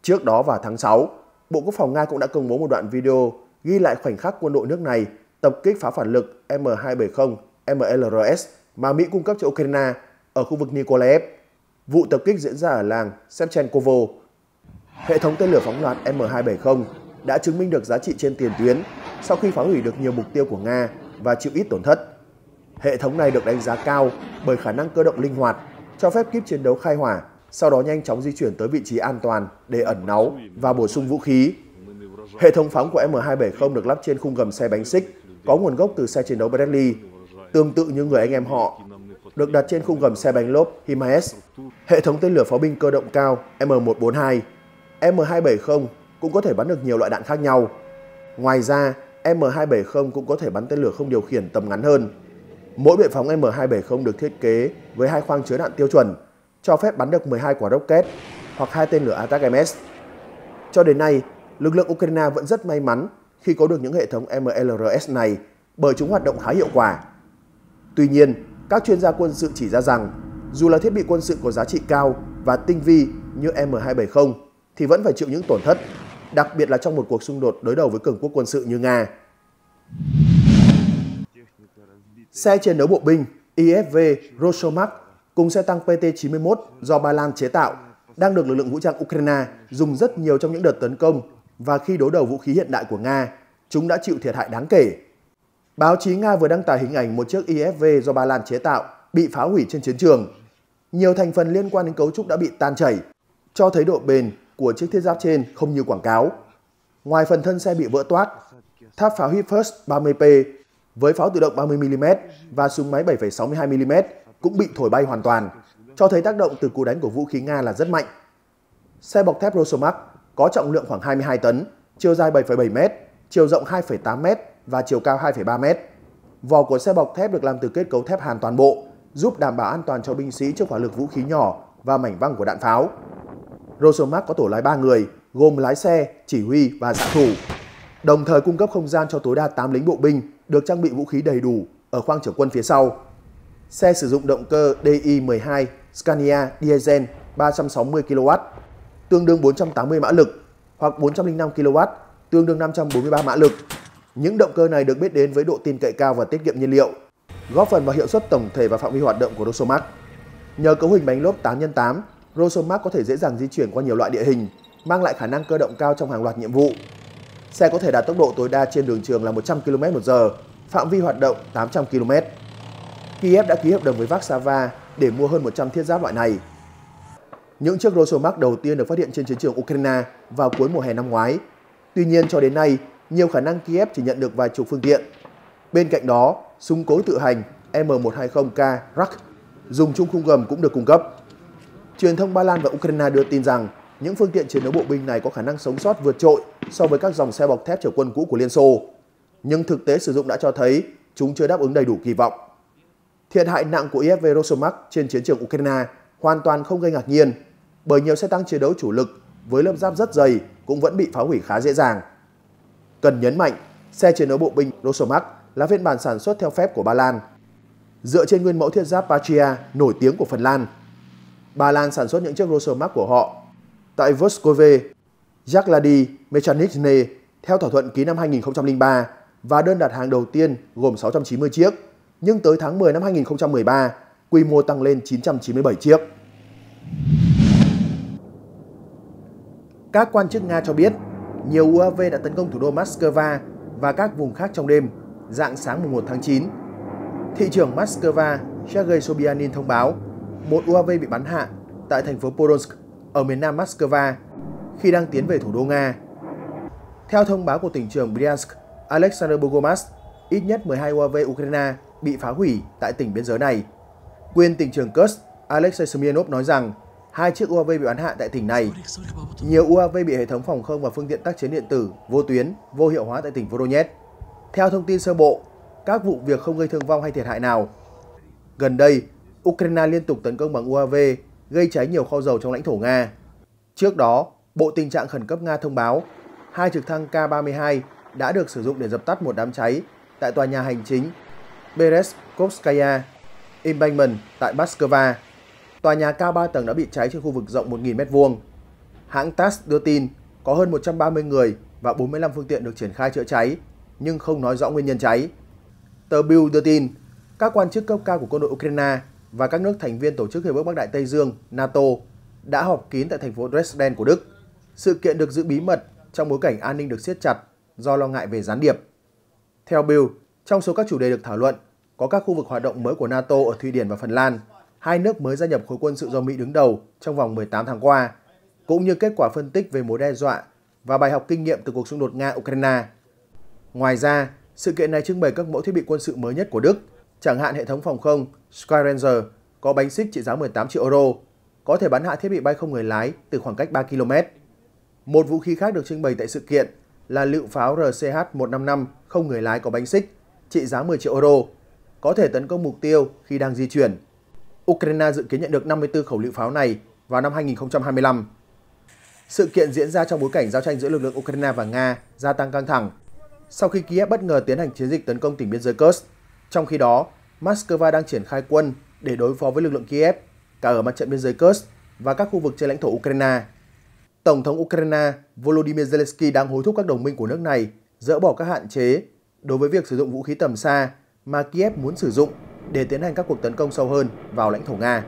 Trước đó vào tháng 6, Bộ Quốc phòng Nga cũng đã công bố một đoạn video ghi lại khoảnh khắc quân đội nước này tập kích phá phản lực M270 MLRS mà Mỹ cung cấp cho Ukraine ở khu vực Nikolaev. Vụ tập kích diễn ra ở làng Shevchenkovo. Hệ thống tên lửa phóng loạt M270 đã chứng minh được giá trị trên tiền tuyến sau khi phá hủy được nhiều mục tiêu của Nga và chịu ít tổn thất. Hệ thống này được đánh giá cao bởi khả năng cơ động linh hoạt, cho phép kíp chiến đấu khai hỏa, sau đó nhanh chóng di chuyển tới vị trí an toàn để ẩn náu và bổ sung vũ khí. Hệ thống phóng của M270 được lắp trên khung gầm xe bánh xích, có nguồn gốc từ xe chiến đấu Bradley, tương tự như người anh em họ, được đặt trên khung gầm xe bánh lốp HIMARS. Hệ thống tên lửa pháo binh cơ động cao M142, M270 cũng có thể bắn được nhiều loại đạn khác nhau. Ngoài ra, M270 cũng có thể bắn tên lửa không điều khiển tầm ngắn hơn. Mỗi bệ phóng M270 được thiết kế với hai khoang chứa đạn tiêu chuẩn, cho phép bắn được 12 quả rocket hoặc hai tên lửa ATACMS. Cho đến nay, lực lượng Ukraine vẫn rất may mắn khi có được những hệ thống MLRS này bởi chúng hoạt động khá hiệu quả. Tuy nhiên, các chuyên gia quân sự chỉ ra rằng, dù là thiết bị quân sự có giá trị cao và tinh vi như M270 thì vẫn phải chịu những tổn thất đặc biệt là trong một cuộc xung đột đối đầu với cường quốc quân sự như Nga. Xe chiến đấu bộ binh IFV Rosomach cùng xe tăng PT-91 do Ba Lan chế tạo đang được lực lượng vũ trang Ukraine dùng rất nhiều trong những đợt tấn công và khi đối đầu vũ khí hiện đại của Nga, chúng đã chịu thiệt hại đáng kể. Báo chí Nga vừa đăng tải hình ảnh một chiếc IFV do Ba Lan chế tạo bị phá hủy trên chiến trường. Nhiều thành phần liên quan đến cấu trúc đã bị tan chảy, cho thấy độ bền của chiếc thiết giáp trên không như quảng cáo. Ngoài phần thân xe bị vỡ toát, tháp pháo Hipfirst 30P với pháo tự động 30mm và súng máy 7,62mm cũng bị thổi bay hoàn toàn, cho thấy tác động từ cú đánh của vũ khí Nga là rất mạnh. Xe bọc thép Rosomac có trọng lượng khoảng 22 tấn, chiều dài 7,7m, chiều rộng 2,8m và chiều cao 2,3m. Vỏ của xe bọc thép được làm từ kết cấu thép hàn toàn bộ, giúp đảm bảo an toàn cho binh sĩ trước hỏa lực vũ khí nhỏ và mảnh văng của đạn pháo. Rosomac có tổ lái 3 người, gồm lái xe, chỉ huy và xạ thủ. Đồng thời cung cấp không gian cho tối đa 8 lính bộ binh được trang bị vũ khí đầy đủ ở khoang trưởng quân phía sau. Xe sử dụng động cơ DI12 Scania diesel 360 kW, tương đương 480 mã lực hoặc 405 kW, tương đương 543 mã lực. Những động cơ này được biết đến với độ tin cậy cao và tiết kiệm nhiên liệu, góp phần vào hiệu suất tổng thể và phạm vi hoạt động của Rosomac. Nhờ cấu hình bánh lốp 8x8 Rosomac có thể dễ dàng di chuyển qua nhiều loại địa hình, mang lại khả năng cơ động cao trong hàng loạt nhiệm vụ. Xe có thể đạt tốc độ tối đa trên đường trường là 100 km/h, phạm vi hoạt động 800 km. Kiev đã ký hợp đồng với Vaxava để mua hơn 100 thiết giáp loại này. Những chiếc Rosomac đầu tiên được phát hiện trên chiến trường Ukraine vào cuối mùa hè năm ngoái. Tuy nhiên cho đến nay, nhiều khả năng Kiev chỉ nhận được vài chục phương tiện. Bên cạnh đó, súng cối tự hành M120K Rak dùng chung khung gầm cũng được cung cấp truyền thông Ba Lan và Ukraine đưa tin rằng những phương tiện chiến đấu bộ binh này có khả năng sống sót vượt trội so với các dòng xe bọc thép chở quân cũ của Liên Xô. Nhưng thực tế sử dụng đã cho thấy chúng chưa đáp ứng đầy đủ kỳ vọng. Thiệt hại nặng của IFV Rosomak trên chiến trường Ukraine hoàn toàn không gây ngạc nhiên bởi nhiều xe tăng chiến đấu chủ lực với lớp giáp rất dày cũng vẫn bị phá hủy khá dễ dàng. Cần nhấn mạnh, xe chiến đấu bộ binh Rosomak là phiên bản sản xuất theo phép của Ba Lan. Dựa trên nguyên mẫu thiết giáp Patria nổi tiếng của Phần Lan, Ba Lan sản xuất những chiếc Roser của họ. Tại Voskove, Jacques Lady Mechanicsne theo thỏa thuận ký năm 2003 và đơn đặt hàng đầu tiên gồm 690 chiếc, nhưng tới tháng 10 năm 2013, quy mô tăng lên 997 chiếc. Các quan chức Nga cho biết, nhiều UAV đã tấn công thủ đô Moscow và các vùng khác trong đêm, dạng sáng mùng 1 tháng 9. Thị trưởng Moscow Sergei Sobyanin thông báo một UAV bị bắn hạ tại thành phố Polonsk ở miền nam Moscow khi đang tiến về thủ đô Nga. Theo thông báo của tỉnh trưởng Bryansk, Alexander Bogomaz, ít nhất 12 UAV Ukraine bị phá hủy tại tỉnh biên giới này. Quyền tỉnh trưởng Kursk Alexei Smirnov nói rằng hai chiếc UAV bị bắn hạ tại tỉnh này. Nhiều UAV bị hệ thống phòng không và phương tiện tác chiến điện tử vô tuyến, vô hiệu hóa tại tỉnh Voronezh. Theo thông tin sơ bộ, các vụ việc không gây thương vong hay thiệt hại nào. Gần đây, Ukraine liên tục tấn công bằng UAV, gây cháy nhiều kho dầu trong lãnh thổ Nga. Trước đó, Bộ Tình trạng Khẩn cấp Nga thông báo hai trực thăng K-32 đã được sử dụng để dập tắt một đám cháy tại tòa nhà hành chính Bereskovskaya Embankment tại Moscow. Tòa nhà cao 3 tầng đã bị cháy trên khu vực rộng 1.000m2. Hãng TASS đưa tin có hơn 130 người và 45 phương tiện được triển khai chữa cháy, nhưng không nói rõ nguyên nhân cháy. Tờ Bild đưa tin các quan chức cấp cao của quân đội Ukraine và các nước thành viên Tổ chức Hiệp ước Bắc Đại Tây Dương NATO đã họp kín tại thành phố Dresden của Đức. Sự kiện được giữ bí mật trong bối cảnh an ninh được siết chặt do lo ngại về gián điệp. Theo Bill, trong số các chủ đề được thảo luận có các khu vực hoạt động mới của NATO ở Thụy Điển và Phần Lan, hai nước mới gia nhập khối quân sự do Mỹ đứng đầu trong vòng 18 tháng qua, cũng như kết quả phân tích về mối đe dọa và bài học kinh nghiệm từ cuộc xung đột Nga-Ukraine. Ngoài ra, sự kiện này trưng bày các mẫu thiết bị quân sự mới nhất của Đức – Chẳng hạn hệ thống phòng không Skyranger có bánh xích trị giá 18 triệu euro, có thể bắn hạ thiết bị bay không người lái từ khoảng cách 3 km. Một vũ khí khác được trưng bày tại sự kiện là lựu pháo RCH-155 không người lái có bánh xích trị giá 10 triệu euro, có thể tấn công mục tiêu khi đang di chuyển. Ukraine dự kiến nhận được 54 khẩu lựu pháo này vào năm 2025. Sự kiện diễn ra trong bối cảnh giao tranh giữa lực lượng Ukraine và Nga gia tăng căng thẳng sau khi Kiev bất ngờ tiến hành chiến dịch tấn công tỉnh biên giới Kursk trong khi đó, Moscow đang triển khai quân để đối phó với lực lượng Kiev, cả ở mặt trận biên giới Kursk và các khu vực trên lãnh thổ Ukraine. Tổng thống Ukraine Volodymyr Zelensky đang hối thúc các đồng minh của nước này dỡ bỏ các hạn chế đối với việc sử dụng vũ khí tầm xa mà Kiev muốn sử dụng để tiến hành các cuộc tấn công sâu hơn vào lãnh thổ Nga.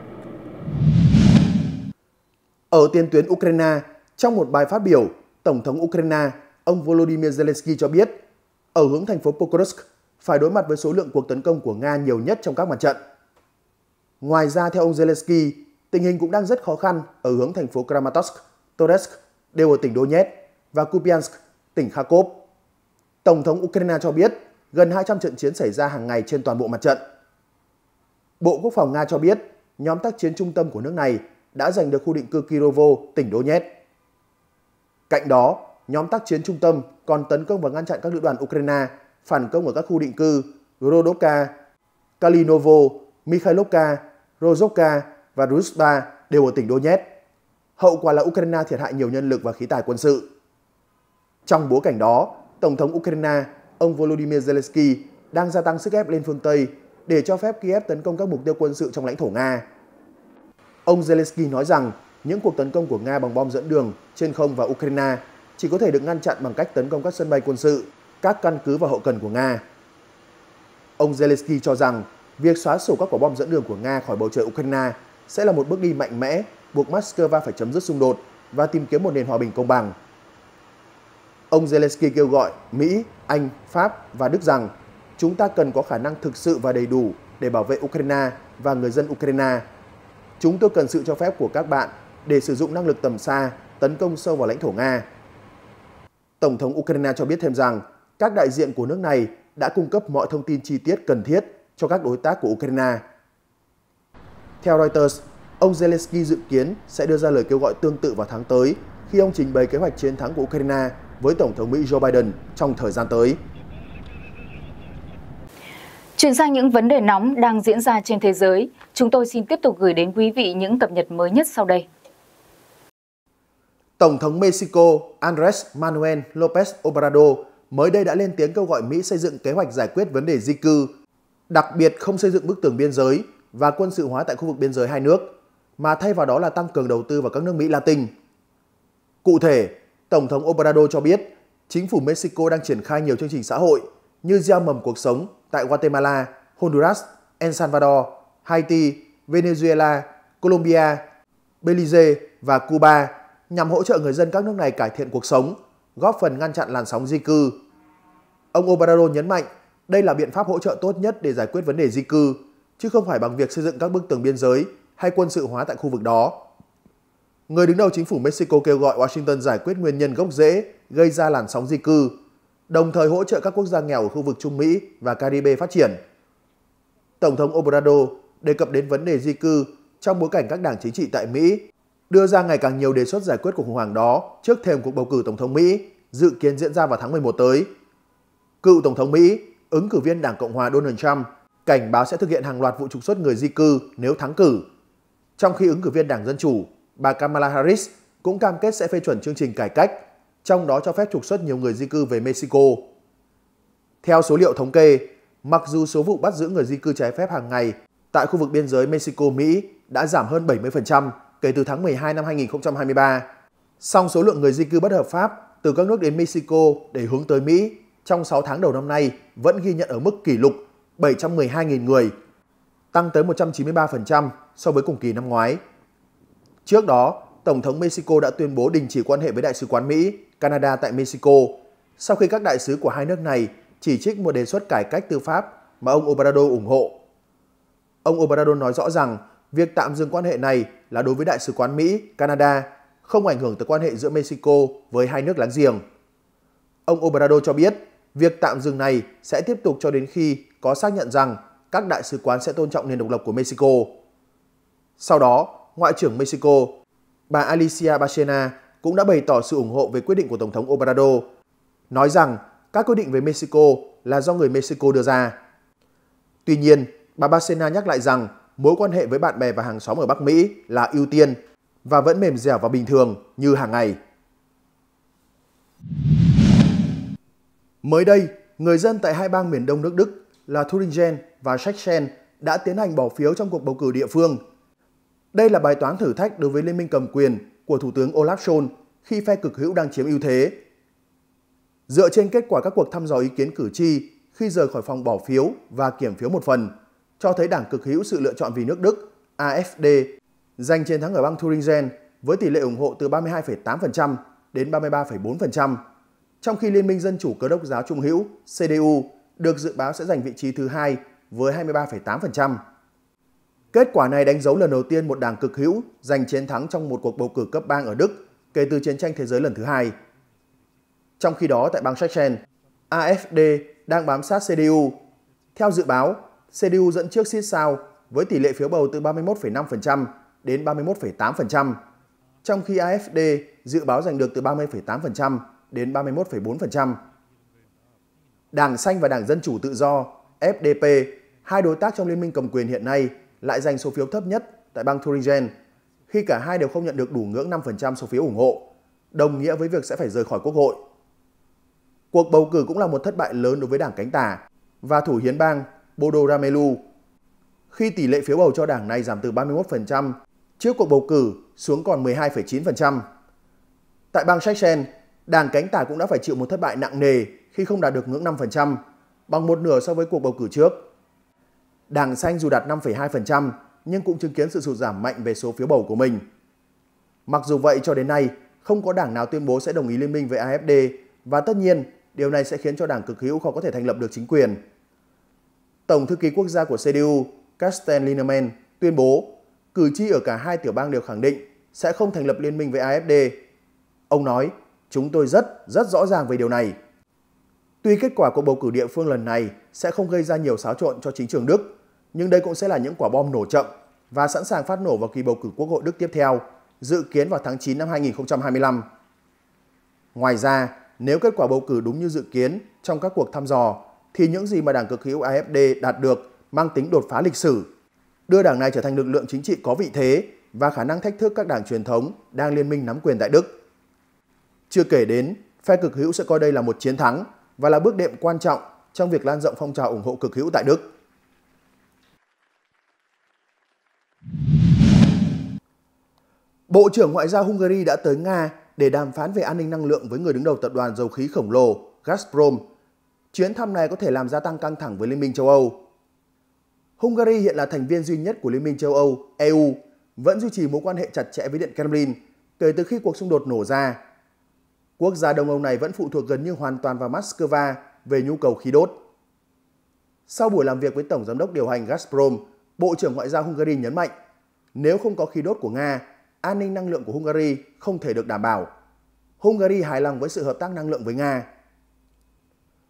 Ở tiền tuyến Ukraine, trong một bài phát biểu, Tổng thống Ukraine, ông Volodymyr Zelensky cho biết, ở hướng thành phố Pokrovsk, phải đối mặt với số lượng cuộc tấn công của Nga nhiều nhất trong các mặt trận. Ngoài ra, theo ông Zelensky, tình hình cũng đang rất khó khăn ở hướng thành phố Kramatorsk, Toretsk, đều ở tỉnh Donetsk và Kupiansk, tỉnh Kharkov. Tổng thống Ukraine cho biết gần 200 trận chiến xảy ra hàng ngày trên toàn bộ mặt trận. Bộ Quốc phòng Nga cho biết nhóm tác chiến trung tâm của nước này đã giành được khu định cư Kirovo, tỉnh Donetsk. Cạnh đó, nhóm tác chiến trung tâm còn tấn công và ngăn chặn các lữ đoàn Ukraine phản công ở các khu định cư Grodovka, Kalinovo, Mikhailovka, Rozovka và Rusba đều ở tỉnh Donetsk. Hậu quả là Ukraine thiệt hại nhiều nhân lực và khí tài quân sự. Trong bối cảnh đó, Tổng thống Ukraine, ông Volodymyr Zelensky đang gia tăng sức ép lên phương Tây để cho phép Kiev tấn công các mục tiêu quân sự trong lãnh thổ Nga. Ông Zelensky nói rằng những cuộc tấn công của Nga bằng bom dẫn đường trên không vào Ukraine chỉ có thể được ngăn chặn bằng cách tấn công các sân bay quân sự các căn cứ và hậu cần của Nga. Ông Zelensky cho rằng việc xóa sổ các quả bom dẫn đường của Nga khỏi bầu trời Ukraine sẽ là một bước đi mạnh mẽ buộc Moscow phải chấm dứt xung đột và tìm kiếm một nền hòa bình công bằng. Ông Zelensky kêu gọi Mỹ, Anh, Pháp và Đức rằng chúng ta cần có khả năng thực sự và đầy đủ để bảo vệ Ukraine và người dân Ukraine. Chúng tôi cần sự cho phép của các bạn để sử dụng năng lực tầm xa tấn công sâu vào lãnh thổ Nga. Tổng thống Ukraine cho biết thêm rằng các đại diện của nước này đã cung cấp mọi thông tin chi tiết cần thiết cho các đối tác của Ukraine. Theo Reuters, ông Zelensky dự kiến sẽ đưa ra lời kêu gọi tương tự vào tháng tới khi ông trình bày kế hoạch chiến thắng của Ukraine với Tổng thống Mỹ Joe Biden trong thời gian tới. Chuyển sang những vấn đề nóng đang diễn ra trên thế giới, chúng tôi xin tiếp tục gửi đến quý vị những cập nhật mới nhất sau đây. Tổng thống Mexico Andres Manuel López Obrador mới đây đã lên tiếng kêu gọi Mỹ xây dựng kế hoạch giải quyết vấn đề di cư, đặc biệt không xây dựng bức tường biên giới và quân sự hóa tại khu vực biên giới hai nước, mà thay vào đó là tăng cường đầu tư vào các nước Mỹ Latin. Cụ thể, Tổng thống Obrador cho biết chính phủ Mexico đang triển khai nhiều chương trình xã hội như gieo mầm cuộc sống tại Guatemala, Honduras, El Salvador, Haiti, Venezuela, Colombia, Belize và Cuba nhằm hỗ trợ người dân các nước này cải thiện cuộc sống – góp phần ngăn chặn làn sóng di cư. Ông Obrador nhấn mạnh đây là biện pháp hỗ trợ tốt nhất để giải quyết vấn đề di cư, chứ không phải bằng việc xây dựng các bức tường biên giới hay quân sự hóa tại khu vực đó. Người đứng đầu chính phủ Mexico kêu gọi Washington giải quyết nguyên nhân gốc rễ gây ra làn sóng di cư, đồng thời hỗ trợ các quốc gia nghèo ở khu vực Trung Mỹ và Caribe phát triển. Tổng thống Obrador đề cập đến vấn đề di cư trong bối cảnh các đảng chính trị tại Mỹ đưa ra ngày càng nhiều đề xuất giải quyết cuộc khủng hoảng đó trước thềm cuộc bầu cử Tổng thống Mỹ dự kiến diễn ra vào tháng 11 tới. Cựu Tổng thống Mỹ, ứng cử viên Đảng Cộng hòa Donald Trump cảnh báo sẽ thực hiện hàng loạt vụ trục xuất người di cư nếu thắng cử. Trong khi ứng cử viên Đảng Dân Chủ, bà Kamala Harris cũng cam kết sẽ phê chuẩn chương trình cải cách, trong đó cho phép trục xuất nhiều người di cư về Mexico. Theo số liệu thống kê, mặc dù số vụ bắt giữ người di cư trái phép hàng ngày tại khu vực biên giới Mexico-Mỹ đã giảm hơn 70%, kể từ tháng 12 năm 2023. Song số lượng người di cư bất hợp pháp từ các nước đến Mexico để hướng tới Mỹ trong 6 tháng đầu năm nay vẫn ghi nhận ở mức kỷ lục 712.000 người, tăng tới 193% so với cùng kỳ năm ngoái. Trước đó, Tổng thống Mexico đã tuyên bố đình chỉ quan hệ với Đại sứ quán Mỹ, Canada tại Mexico, sau khi các đại sứ của hai nước này chỉ trích một đề xuất cải cách tư pháp mà ông Obrador ủng hộ. Ông Obrador nói rõ rằng việc tạm dừng quan hệ này là đối với Đại sứ quán Mỹ, Canada, không ảnh hưởng tới quan hệ giữa Mexico với hai nước láng giềng. Ông Obrador cho biết, việc tạm dừng này sẽ tiếp tục cho đến khi có xác nhận rằng các đại sứ quán sẽ tôn trọng nền độc lập của Mexico. Sau đó, Ngoại trưởng Mexico, bà Alicia Bachena cũng đã bày tỏ sự ủng hộ về quyết định của Tổng thống Obrador, nói rằng các quyết định về Mexico là do người Mexico đưa ra. Tuy nhiên, bà Bachena nhắc lại rằng mối quan hệ với bạn bè và hàng xóm ở Bắc Mỹ là ưu tiên và vẫn mềm dẻo và bình thường như hàng ngày. Mới đây, người dân tại hai bang miền đông nước Đức là Thuringen và Sachsen đã tiến hành bỏ phiếu trong cuộc bầu cử địa phương. Đây là bài toán thử thách đối với liên minh cầm quyền của Thủ tướng Olaf Scholz khi phe cực hữu đang chiếm ưu thế. Dựa trên kết quả các cuộc thăm dò ý kiến cử tri khi rời khỏi phòng bỏ phiếu và kiểm phiếu một phần, cho thấy đảng cực hữu sự lựa chọn vì nước Đức AFD giành chiến thắng ở bang Thuringen với tỷ lệ ủng hộ từ 32,8% đến 33,4%, trong khi Liên minh Dân chủ Cơ đốc giáo Trung hữu CDU được dự báo sẽ giành vị trí thứ hai với 23,8%. Kết quả này đánh dấu lần đầu tiên một đảng cực hữu giành chiến thắng trong một cuộc bầu cử cấp bang ở Đức kể từ chiến tranh thế giới lần thứ hai. Trong khi đó tại bang Sachsen, AFD đang bám sát CDU. Theo dự báo, CDU dẫn trước xít sao với tỷ lệ phiếu bầu từ 31,5% đến 31,8%, trong khi AFD dự báo giành được từ 30,8% đến 31,4%. Đảng Xanh và Đảng Dân Chủ Tự Do, FDP, hai đối tác trong liên minh cầm quyền hiện nay lại giành số phiếu thấp nhất tại bang Thuringen, khi cả hai đều không nhận được đủ ngưỡng 5% số phiếu ủng hộ, đồng nghĩa với việc sẽ phải rời khỏi quốc hội. Cuộc bầu cử cũng là một thất bại lớn đối với đảng cánh tả và thủ hiến bang Bodo Ramelu. Khi tỷ lệ phiếu bầu cho đảng này giảm từ 31% trước cuộc bầu cử xuống còn 12,9%. Tại bang Sachsen, đảng cánh tả cũng đã phải chịu một thất bại nặng nề khi không đạt được ngưỡng 5%, bằng một nửa so với cuộc bầu cử trước. Đảng xanh dù đạt 5,2% nhưng cũng chứng kiến sự sụt giảm mạnh về số phiếu bầu của mình. Mặc dù vậy cho đến nay, không có đảng nào tuyên bố sẽ đồng ý liên minh với AFD và tất nhiên điều này sẽ khiến cho đảng cực hữu khó có thể thành lập được chính quyền. Tổng thư ký quốc gia của CDU Carsten Linnemann tuyên bố cử tri ở cả hai tiểu bang đều khẳng định sẽ không thành lập liên minh với AFD. Ông nói, chúng tôi rất, rất rõ ràng về điều này. Tuy kết quả của bầu cử địa phương lần này sẽ không gây ra nhiều xáo trộn cho chính trường Đức, nhưng đây cũng sẽ là những quả bom nổ chậm và sẵn sàng phát nổ vào kỳ bầu cử quốc hội Đức tiếp theo, dự kiến vào tháng 9 năm 2025. Ngoài ra, nếu kết quả bầu cử đúng như dự kiến trong các cuộc thăm dò khi những gì mà Đảng cực hữu AFD đạt được mang tính đột phá lịch sử, đưa đảng này trở thành lực lượng chính trị có vị thế và khả năng thách thức các đảng truyền thống đang liên minh nắm quyền tại Đức. Chưa kể đến, phe cực hữu sẽ coi đây là một chiến thắng và là bước đệm quan trọng trong việc lan rộng phong trào ủng hộ cực hữu tại Đức. Bộ trưởng Ngoại giao Hungary đã tới Nga để đàm phán về an ninh năng lượng với người đứng đầu tập đoàn dầu khí khổng lồ Gazprom Chuyến thăm này có thể làm gia tăng căng thẳng với Liên minh châu Âu. Hungary hiện là thành viên duy nhất của Liên minh châu Âu, EU, vẫn duy trì mối quan hệ chặt chẽ với Điện Kremlin kể từ khi cuộc xung đột nổ ra. Quốc gia Đông Âu này vẫn phụ thuộc gần như hoàn toàn vào Moscow về nhu cầu khí đốt. Sau buổi làm việc với Tổng Giám đốc điều hành Gazprom, Bộ trưởng Ngoại giao Hungary nhấn mạnh, nếu không có khí đốt của Nga, an ninh năng lượng của Hungary không thể được đảm bảo. Hungary hài lòng với sự hợp tác năng lượng với Nga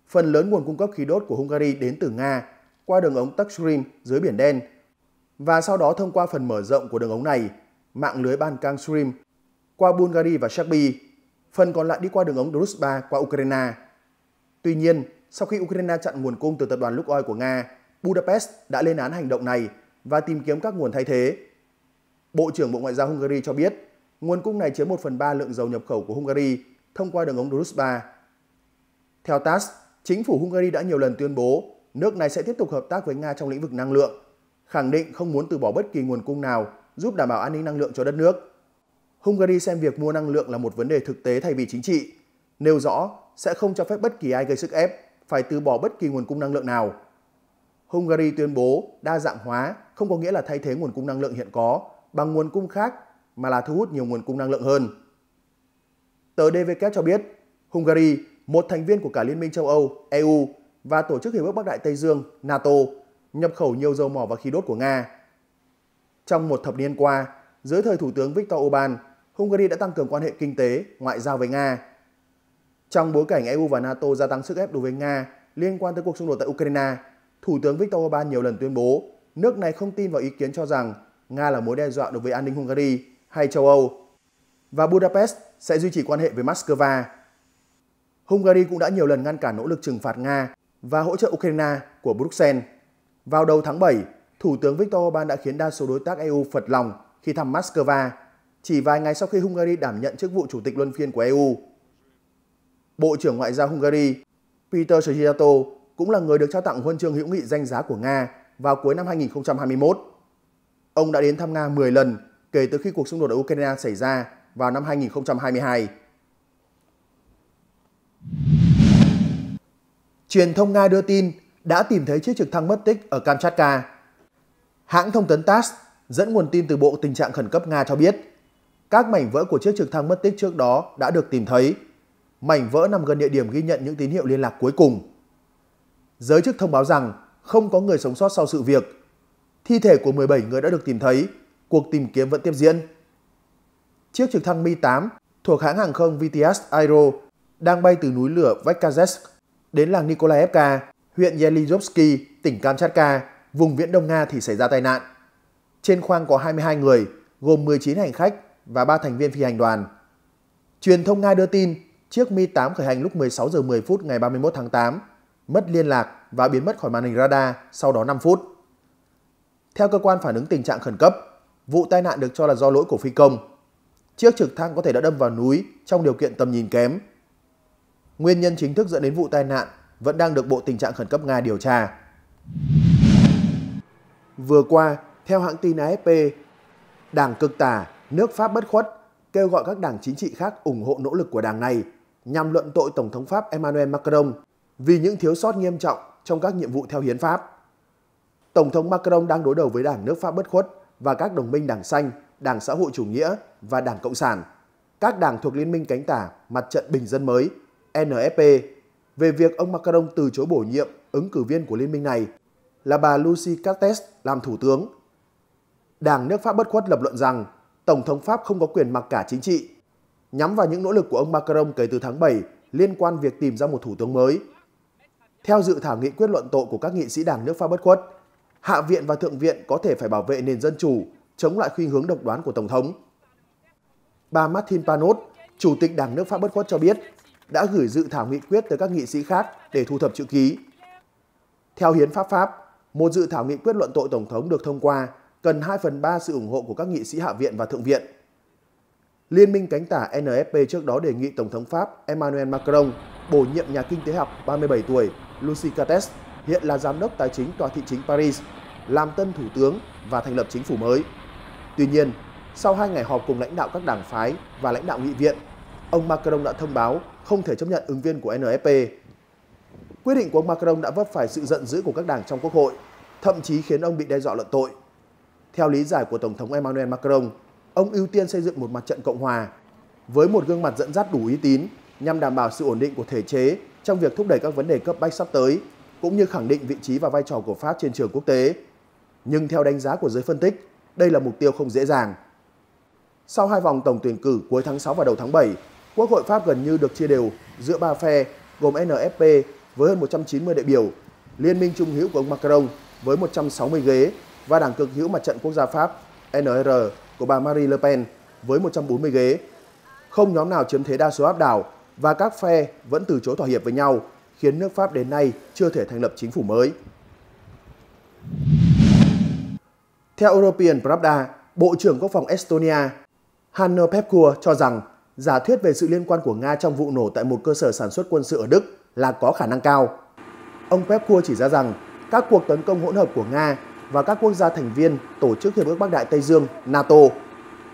Phần lớn nguồn cung cấp khí đốt của Hungary đến từ Nga qua đường ống Nord dưới Biển Đen và sau đó thông qua phần mở rộng của đường ống này, mạng lưới ban Kang Stream qua Bulgaria và Serbia, phần còn lại đi qua đường ống Druzhba qua Ukraine. Tuy nhiên, sau khi Ukraine chặn nguồn cung từ tập đoàn Lukoil của Nga, Budapest đã lên án hành động này và tìm kiếm các nguồn thay thế. Bộ trưởng Bộ Ngoại giao Hungary cho biết, nguồn cung này chiếm 1 phần 3 lượng dầu nhập khẩu của Hungary thông qua đường ống Druzhba. Theo TASS, chính phủ Hungary đã nhiều lần tuyên bố nước này sẽ tiếp tục hợp tác với Nga trong lĩnh vực năng lượng, khẳng định không muốn từ bỏ bất kỳ nguồn cung nào giúp đảm bảo an ninh năng lượng cho đất nước. Hungary xem việc mua năng lượng là một vấn đề thực tế thay vì chính trị, nêu rõ sẽ không cho phép bất kỳ ai gây sức ép phải từ bỏ bất kỳ nguồn cung năng lượng nào. Hungary tuyên bố đa dạng hóa không có nghĩa là thay thế nguồn cung năng lượng hiện có bằng nguồn cung khác mà là thu hút nhiều nguồn cung năng lượng hơn. Tờ DVK cho biết, Hungary một thành viên của cả Liên minh châu Âu, EU và Tổ chức Hiệp ước Bắc Đại Tây Dương, NATO, nhập khẩu nhiều dầu mỏ và khí đốt của Nga. Trong một thập niên qua, dưới thời Thủ tướng Viktor Orbán, Hungary đã tăng cường quan hệ kinh tế, ngoại giao với Nga. Trong bối cảnh EU và NATO gia tăng sức ép đối với Nga liên quan tới cuộc xung đột tại Ukraine, Thủ tướng Viktor Orbán nhiều lần tuyên bố nước này không tin vào ý kiến cho rằng Nga là mối đe dọa đối với an ninh Hungary hay châu Âu. Và Budapest sẽ duy trì quan hệ với Moscow Hungary cũng đã nhiều lần ngăn cản nỗ lực trừng phạt Nga và hỗ trợ Ukraine của Bruxelles. Vào đầu tháng 7, Thủ tướng Viktor Orbán đã khiến đa số đối tác EU phật lòng khi thăm Moscow, chỉ vài ngày sau khi Hungary đảm nhận chức vụ chủ tịch luân phiên của EU. Bộ trưởng Ngoại giao Hungary Peter Schiato cũng là người được trao tặng huân chương hữu nghị danh giá của Nga vào cuối năm 2021. Ông đã đến thăm Nga 10 lần kể từ khi cuộc xung đột ở Ukraine xảy ra vào năm 2022. Truyền thông Nga đưa tin đã tìm thấy chiếc trực thăng mất tích ở Kamchatka. Hãng thông tấn TASS dẫn nguồn tin từ Bộ Tình trạng Khẩn cấp Nga cho biết, các mảnh vỡ của chiếc trực thăng mất tích trước đó đã được tìm thấy. Mảnh vỡ nằm gần địa điểm ghi nhận những tín hiệu liên lạc cuối cùng. Giới chức thông báo rằng không có người sống sót sau sự việc. Thi thể của 17 người đã được tìm thấy, cuộc tìm kiếm vẫn tiếp diễn. Chiếc trực thăng Mi-8 thuộc hãng hàng không VTS Aero đang bay từ núi lửa Vekazesk đến làng Nikolaevka, huyện Yelizovsky, tỉnh Kamchatka, vùng viễn Đông Nga thì xảy ra tai nạn. Trên khoang có 22 người, gồm 19 hành khách và 3 thành viên phi hành đoàn. Truyền thông Nga đưa tin chiếc Mi-8 khởi hành lúc 16 giờ 10 phút ngày 31 tháng 8, mất liên lạc và biến mất khỏi màn hình radar sau đó 5 phút. Theo cơ quan phản ứng tình trạng khẩn cấp, vụ tai nạn được cho là do lỗi của phi công. Chiếc trực thăng có thể đã đâm vào núi trong điều kiện tầm nhìn kém Nguyên nhân chính thức dẫn đến vụ tai nạn vẫn đang được Bộ Tình trạng Khẩn cấp Nga điều tra. Vừa qua, theo hãng tin AFP, Đảng cực tả, nước Pháp bất khuất, kêu gọi các đảng chính trị khác ủng hộ nỗ lực của đảng này nhằm luận tội Tổng thống Pháp Emmanuel Macron vì những thiếu sót nghiêm trọng trong các nhiệm vụ theo hiến pháp. Tổng thống Macron đang đối đầu với đảng nước Pháp bất khuất và các đồng minh đảng xanh, đảng xã hội chủ nghĩa và đảng cộng sản, các đảng thuộc liên minh cánh tả, mặt trận bình dân mới NFP về việc ông Macron từ chối bổ nhiệm ứng cử viên của liên minh này là bà Lucy Castex làm thủ tướng. Đảng nước Pháp bất khuất lập luận rằng Tổng thống Pháp không có quyền mặc cả chính trị, nhắm vào những nỗ lực của ông Macron kể từ tháng 7 liên quan việc tìm ra một thủ tướng mới. Theo dự thảo nghị quyết luận tội của các nghị sĩ đảng nước Pháp bất khuất, Hạ viện và Thượng viện có thể phải bảo vệ nền dân chủ, chống lại khuynh hướng độc đoán của Tổng thống. Bà Martin Panot, Chủ tịch Đảng nước Pháp bất khuất cho biết, đã gửi dự thảo nghị quyết tới các nghị sĩ khác để thu thập chữ ký. Theo Hiến pháp Pháp, một dự thảo nghị quyết luận tội Tổng thống được thông qua cần 2 phần 3 sự ủng hộ của các nghị sĩ Hạ viện và Thượng viện. Liên minh cánh tả NFP trước đó đề nghị Tổng thống Pháp Emmanuel Macron bổ nhiệm nhà kinh tế học 37 tuổi Lucy Cates, hiện là giám đốc tài chính tòa thị chính Paris, làm tân thủ tướng và thành lập chính phủ mới. Tuy nhiên, sau hai ngày họp cùng lãnh đạo các đảng phái và lãnh đạo nghị viện, ông Macron đã thông báo không thể chấp nhận ứng viên của NFP. Quyết định của ông Macron đã vấp phải sự giận dữ của các đảng trong Quốc hội, thậm chí khiến ông bị đe dọa luận tội. Theo lý giải của Tổng thống Emmanuel Macron, ông ưu tiên xây dựng một mặt trận Cộng hòa với một gương mặt dẫn dắt đủ uy tín nhằm đảm bảo sự ổn định của thể chế trong việc thúc đẩy các vấn đề cấp bách sắp tới, cũng như khẳng định vị trí và vai trò của Pháp trên trường quốc tế. Nhưng theo đánh giá của giới phân tích, đây là mục tiêu không dễ dàng. Sau hai vòng tổng tuyển cử cuối tháng 6 và đầu tháng 7, Quốc hội Pháp gần như được chia đều giữa ba phe gồm NFP với hơn 190 đại biểu, Liên minh Trung hữu của ông Macron với 160 ghế và Đảng cực hữu Mặt trận Quốc gia Pháp NR của bà Marie Le Pen với 140 ghế. Không nhóm nào chiếm thế đa số áp đảo và các phe vẫn từ chối thỏa hiệp với nhau, khiến nước Pháp đến nay chưa thể thành lập chính phủ mới. Theo European Pravda, Bộ trưởng Quốc phòng Estonia Hanno Pepkua cho rằng giả thuyết về sự liên quan của Nga trong vụ nổ tại một cơ sở sản xuất quân sự ở Đức là có khả năng cao. Ông Pepkua chỉ ra rằng các cuộc tấn công hỗn hợp của Nga và các quốc gia thành viên Tổ chức Hiệp ước Bắc Đại Tây Dương NATO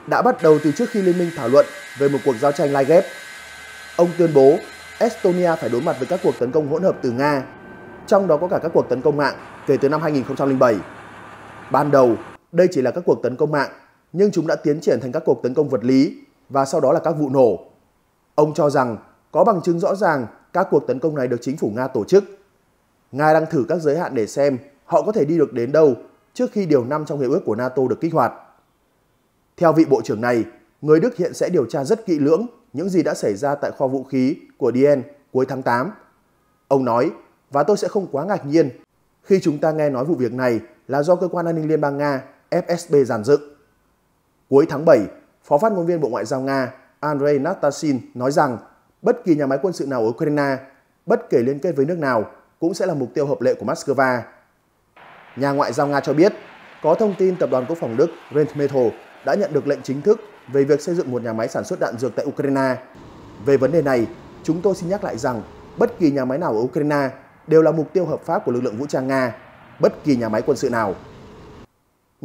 đã bắt đầu từ trước khi Liên minh thảo luận về một cuộc giao tranh lai ghép. Ông tuyên bố Estonia phải đối mặt với các cuộc tấn công hỗn hợp từ Nga, trong đó có cả các cuộc tấn công mạng kể từ năm 2007. Ban đầu, đây chỉ là các cuộc tấn công mạng, nhưng chúng đã tiến triển thành các cuộc tấn công vật lý và sau đó là các vụ nổ. Ông cho rằng có bằng chứng rõ ràng các cuộc tấn công này được chính phủ Nga tổ chức. Nga đang thử các giới hạn để xem họ có thể đi được đến đâu trước khi điều 5 trong hiệp ước của NATO được kích hoạt. Theo vị bộ trưởng này, người Đức hiện sẽ điều tra rất kỹ lưỡng những gì đã xảy ra tại kho vũ khí của DN cuối tháng 8. Ông nói, và tôi sẽ không quá ngạc nhiên khi chúng ta nghe nói vụ việc này là do Cơ quan An ninh Liên bang Nga FSB giàn dựng. Cuối tháng 7, Phó phát ngôn viên Bộ Ngoại giao Nga Andrei Natasin nói rằng bất kỳ nhà máy quân sự nào ở Ukraine, bất kể liên kết với nước nào, cũng sẽ là mục tiêu hợp lệ của Moscow. Nhà ngoại giao Nga cho biết, có thông tin tập đoàn quốc phòng Đức Rheinmetall đã nhận được lệnh chính thức về việc xây dựng một nhà máy sản xuất đạn dược tại Ukraine. Về vấn đề này, chúng tôi xin nhắc lại rằng bất kỳ nhà máy nào ở Ukraine đều là mục tiêu hợp pháp của lực lượng vũ trang Nga, bất kỳ nhà máy quân sự nào.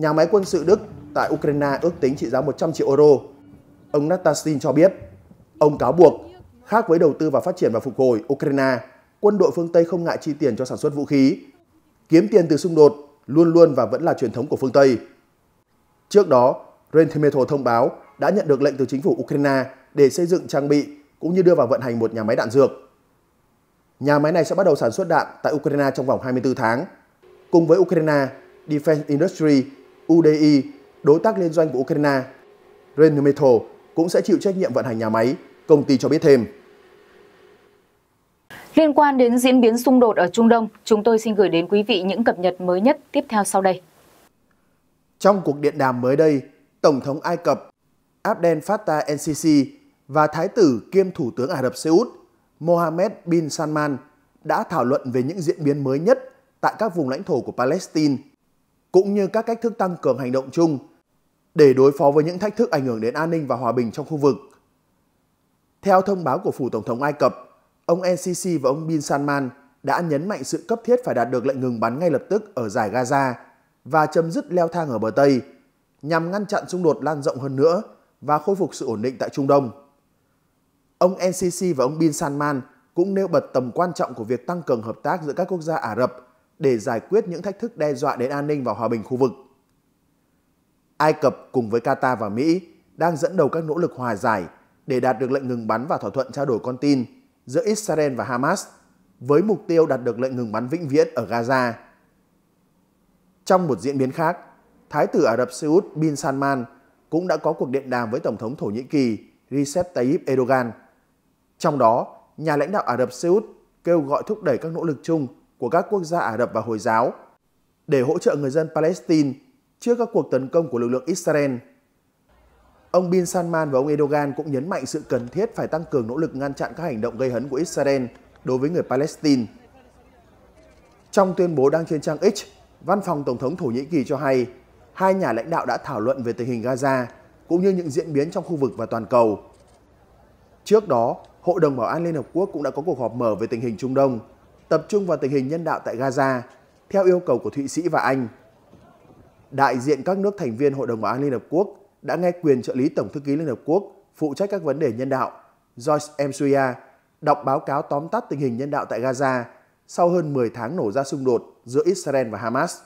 Nhà máy quân sự Đức tại Ukraine ước tính trị giá 100 triệu euro. Ông Natasin cho biết, ông cáo buộc, khác với đầu tư vào phát triển và phục hồi Ukraine, quân đội phương Tây không ngại chi tiền cho sản xuất vũ khí. Kiếm tiền từ xung đột luôn luôn và vẫn là truyền thống của phương Tây. Trước đó, Rheinmetall thông báo đã nhận được lệnh từ chính phủ Ukraine để xây dựng trang bị cũng như đưa vào vận hành một nhà máy đạn dược. Nhà máy này sẽ bắt đầu sản xuất đạn tại Ukraine trong vòng 24 tháng. Cùng với Ukraine, Defense Industry UDI, đối tác liên doanh của Ukraine, Rheinmetall cũng sẽ chịu trách nhiệm vận hành nhà máy, công ty cho biết thêm. Liên quan đến diễn biến xung đột ở Trung Đông, chúng tôi xin gửi đến quý vị những cập nhật mới nhất tiếp theo sau đây. Trong cuộc điện đàm mới đây, Tổng thống Ai Cập Abdel Fattah el-Sisi và Thái tử kiêm Thủ tướng Ả Rập Xê Út Mohammed bin Salman đã thảo luận về những diễn biến mới nhất tại các vùng lãnh thổ của Palestine – cũng như các cách thức tăng cường hành động chung để đối phó với những thách thức ảnh hưởng đến an ninh và hòa bình trong khu vực. Theo thông báo của Phủ Tổng thống Ai Cập, ông NCC và ông Bin Salman đã nhấn mạnh sự cấp thiết phải đạt được lệnh ngừng bắn ngay lập tức ở giải Gaza và chấm dứt leo thang ở bờ Tây nhằm ngăn chặn xung đột lan rộng hơn nữa và khôi phục sự ổn định tại Trung Đông. Ông NCC và ông Bin Salman cũng nêu bật tầm quan trọng của việc tăng cường hợp tác giữa các quốc gia Ả Rập để giải quyết những thách thức đe dọa đến an ninh và hòa bình khu vực. Ai Cập cùng với Qatar và Mỹ đang dẫn đầu các nỗ lực hòa giải để đạt được lệnh ngừng bắn và thỏa thuận trao đổi con tin giữa Israel và Hamas với mục tiêu đạt được lệnh ngừng bắn vĩnh viễn ở Gaza. Trong một diễn biến khác, Thái tử Ả Rập Xê Út Bin Salman cũng đã có cuộc điện đàm với Tổng thống Thổ Nhĩ Kỳ Recep Tayyip Erdogan. Trong đó, nhà lãnh đạo Ả Rập Xê Út kêu gọi thúc đẩy các nỗ lực chung của các quốc gia Ả Rập và Hồi giáo để hỗ trợ người dân Palestine trước các cuộc tấn công của lực lượng Israel. Ông Bin Salman và ông Erdogan cũng nhấn mạnh sự cần thiết phải tăng cường nỗ lực ngăn chặn các hành động gây hấn của Israel đối với người Palestine. Trong tuyên bố đăng trên trang X, Văn phòng Tổng thống Thổ Nhĩ Kỳ cho hay hai nhà lãnh đạo đã thảo luận về tình hình Gaza cũng như những diễn biến trong khu vực và toàn cầu. Trước đó, Hội đồng Bảo an Liên Hợp Quốc cũng đã có cuộc họp mở về tình hình Trung Đông tập trung vào tình hình nhân đạo tại Gaza theo yêu cầu của Thụy Sĩ và Anh. Đại diện các nước thành viên Hội đồng Bảo an Liên Hợp Quốc đã nghe quyền trợ lý Tổng thư ký Liên Hợp Quốc phụ trách các vấn đề nhân đạo Joyce Msuya đọc báo cáo tóm tắt tình hình nhân đạo tại Gaza sau hơn 10 tháng nổ ra xung đột giữa Israel và Hamas.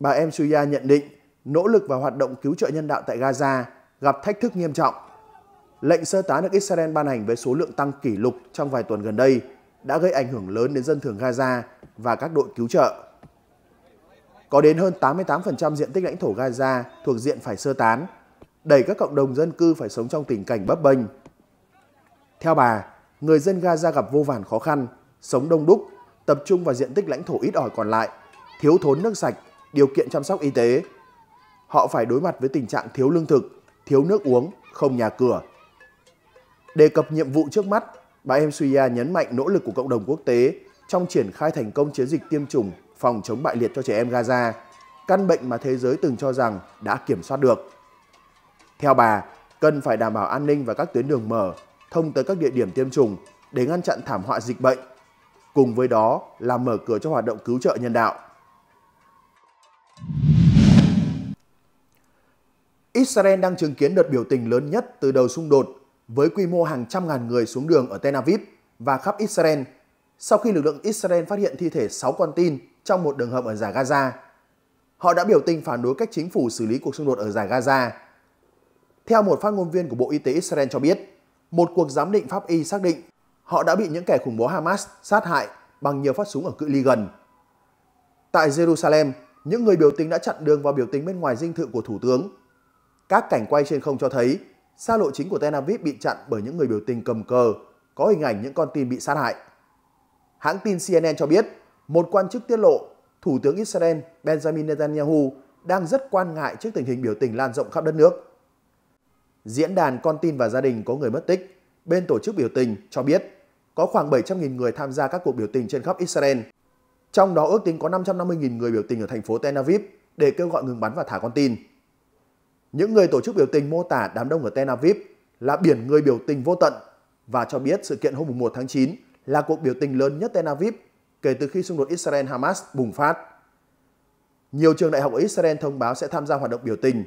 Bà Msuya nhận định nỗ lực và hoạt động cứu trợ nhân đạo tại Gaza gặp thách thức nghiêm trọng. Lệnh sơ tán được Israel ban hành với số lượng tăng kỷ lục trong vài tuần gần đây – đã gây ảnh hưởng lớn đến dân thường Gaza và các đội cứu trợ. Có đến hơn 88% diện tích lãnh thổ Gaza thuộc diện phải sơ tán, đẩy các cộng đồng dân cư phải sống trong tình cảnh bấp bênh. Theo bà, người dân Gaza gặp vô vàn khó khăn, sống đông đúc, tập trung vào diện tích lãnh thổ ít ỏi còn lại, thiếu thốn nước sạch, điều kiện chăm sóc y tế. Họ phải đối mặt với tình trạng thiếu lương thực, thiếu nước uống, không nhà cửa. Đề cập nhiệm vụ trước mắt, bà em Suya nhấn mạnh nỗ lực của cộng đồng quốc tế trong triển khai thành công chiến dịch tiêm chủng phòng chống bại liệt cho trẻ em Gaza, căn bệnh mà thế giới từng cho rằng đã kiểm soát được. Theo bà, cần phải đảm bảo an ninh và các tuyến đường mở thông tới các địa điểm tiêm chủng để ngăn chặn thảm họa dịch bệnh, cùng với đó là mở cửa cho hoạt động cứu trợ nhân đạo. Israel đang chứng kiến đợt biểu tình lớn nhất từ đầu xung đột với quy mô hàng trăm ngàn người xuống đường ở Tel Aviv và khắp Israel sau khi lực lượng Israel phát hiện thi thể 6 con tin trong một đường hầm ở giải Gaza. Họ đã biểu tình phản đối cách chính phủ xử lý cuộc xung đột ở giải Gaza. Theo một phát ngôn viên của Bộ Y tế Israel cho biết, một cuộc giám định pháp y xác định họ đã bị những kẻ khủng bố Hamas sát hại bằng nhiều phát súng ở cự ly gần. Tại Jerusalem, những người biểu tình đã chặn đường vào biểu tình bên ngoài dinh thự của thủ tướng. Các cảnh quay trên không cho thấy Xa lộ chính của Tel Aviv bị chặn bởi những người biểu tình cầm cờ, có hình ảnh những con tin bị sát hại. Hãng tin CNN cho biết, một quan chức tiết lộ Thủ tướng Israel Benjamin Netanyahu đang rất quan ngại trước tình hình biểu tình lan rộng khắp đất nước. Diễn đàn Con tin và gia đình có người mất tích, bên tổ chức biểu tình cho biết có khoảng 700.000 người tham gia các cuộc biểu tình trên khắp Israel. Trong đó ước tính có 550.000 người biểu tình ở thành phố Tel Aviv để kêu gọi ngừng bắn và thả con tin. Những người tổ chức biểu tình mô tả đám đông ở Tel Aviv là biển người biểu tình vô tận và cho biết sự kiện hôm 1 tháng 9 là cuộc biểu tình lớn nhất Tel Aviv kể từ khi xung đột Israel-Hamas bùng phát. Nhiều trường đại học ở Israel thông báo sẽ tham gia hoạt động biểu tình.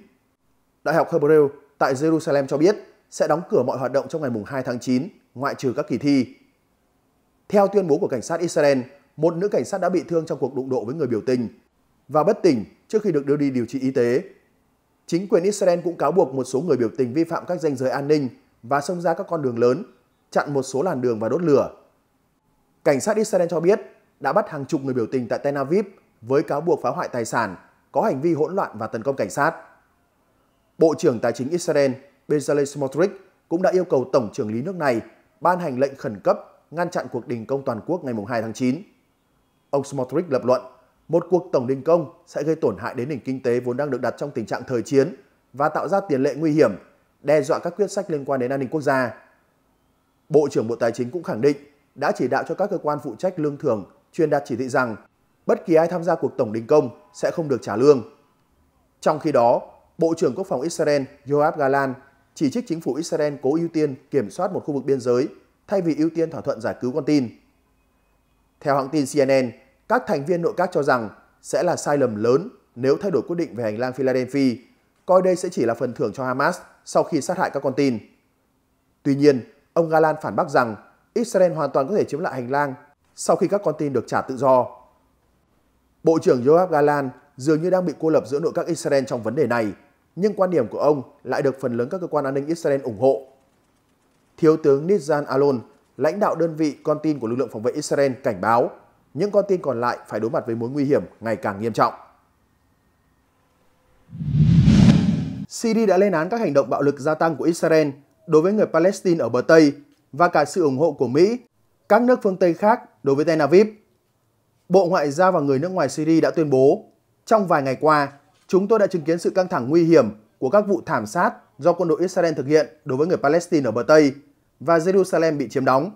Đại học Hebrew tại Jerusalem cho biết sẽ đóng cửa mọi hoạt động trong ngày 2 tháng 9, ngoại trừ các kỳ thi. Theo tuyên bố của cảnh sát Israel, một nữ cảnh sát đã bị thương trong cuộc đụng độ với người biểu tình và bất tỉnh trước khi được đưa đi điều trị y tế. Chính quyền Israel cũng cáo buộc một số người biểu tình vi phạm các danh giới an ninh và xông ra các con đường lớn, chặn một số làn đường và đốt lửa. Cảnh sát Israel cho biết đã bắt hàng chục người biểu tình tại Tel Aviv với cáo buộc phá hoại tài sản, có hành vi hỗn loạn và tấn công cảnh sát. Bộ trưởng Tài chính Israel Bezalel Smotrich cũng đã yêu cầu Tổng trưởng lý nước này ban hành lệnh khẩn cấp ngăn chặn cuộc đình công toàn quốc ngày 2 tháng 9. Ông Smotrich lập luận một cuộc tổng đình công sẽ gây tổn hại đến nền kinh tế vốn đang được đặt trong tình trạng thời chiến và tạo ra tiền lệ nguy hiểm, đe dọa các quyết sách liên quan đến an ninh quốc gia. Bộ trưởng Bộ Tài chính cũng khẳng định đã chỉ đạo cho các cơ quan phụ trách lương thưởng truyền đạt chỉ thị rằng bất kỳ ai tham gia cuộc tổng đình công sẽ không được trả lương. Trong khi đó, Bộ trưởng Quốc phòng Israel Yoav Galan chỉ trích chính phủ Israel cố ưu tiên kiểm soát một khu vực biên giới thay vì ưu tiên thỏa thuận giải cứu con tin. Theo hãng tin CNN, các thành viên nội các cho rằng sẽ là sai lầm lớn nếu thay đổi quyết định về hành lang Philadelphia, coi đây sẽ chỉ là phần thưởng cho Hamas sau khi sát hại các con tin. Tuy nhiên, ông Galan phản bác rằng Israel hoàn toàn có thể chiếm lại hành lang sau khi các con tin được trả tự do. Bộ trưởng Yoav Galan dường như đang bị cô lập giữa nội các Israel trong vấn đề này, nhưng quan điểm của ông lại được phần lớn các cơ quan an ninh Israel ủng hộ. Thiếu tướng Nizan Alon, lãnh đạo đơn vị con tin của lực lượng phòng vệ Israel cảnh báo những con tin còn lại phải đối mặt với mối nguy hiểm ngày càng nghiêm trọng. Syria đã lên án các hành động bạo lực gia tăng của Israel đối với người Palestine ở bờ Tây và cả sự ủng hộ của Mỹ, các nước phương Tây khác đối với Tel Aviv. Bộ Ngoại giao và người nước ngoài Syria đã tuyên bố, trong vài ngày qua, chúng tôi đã chứng kiến sự căng thẳng nguy hiểm của các vụ thảm sát do quân đội Israel thực hiện đối với người Palestine ở bờ Tây và Jerusalem bị chiếm đóng.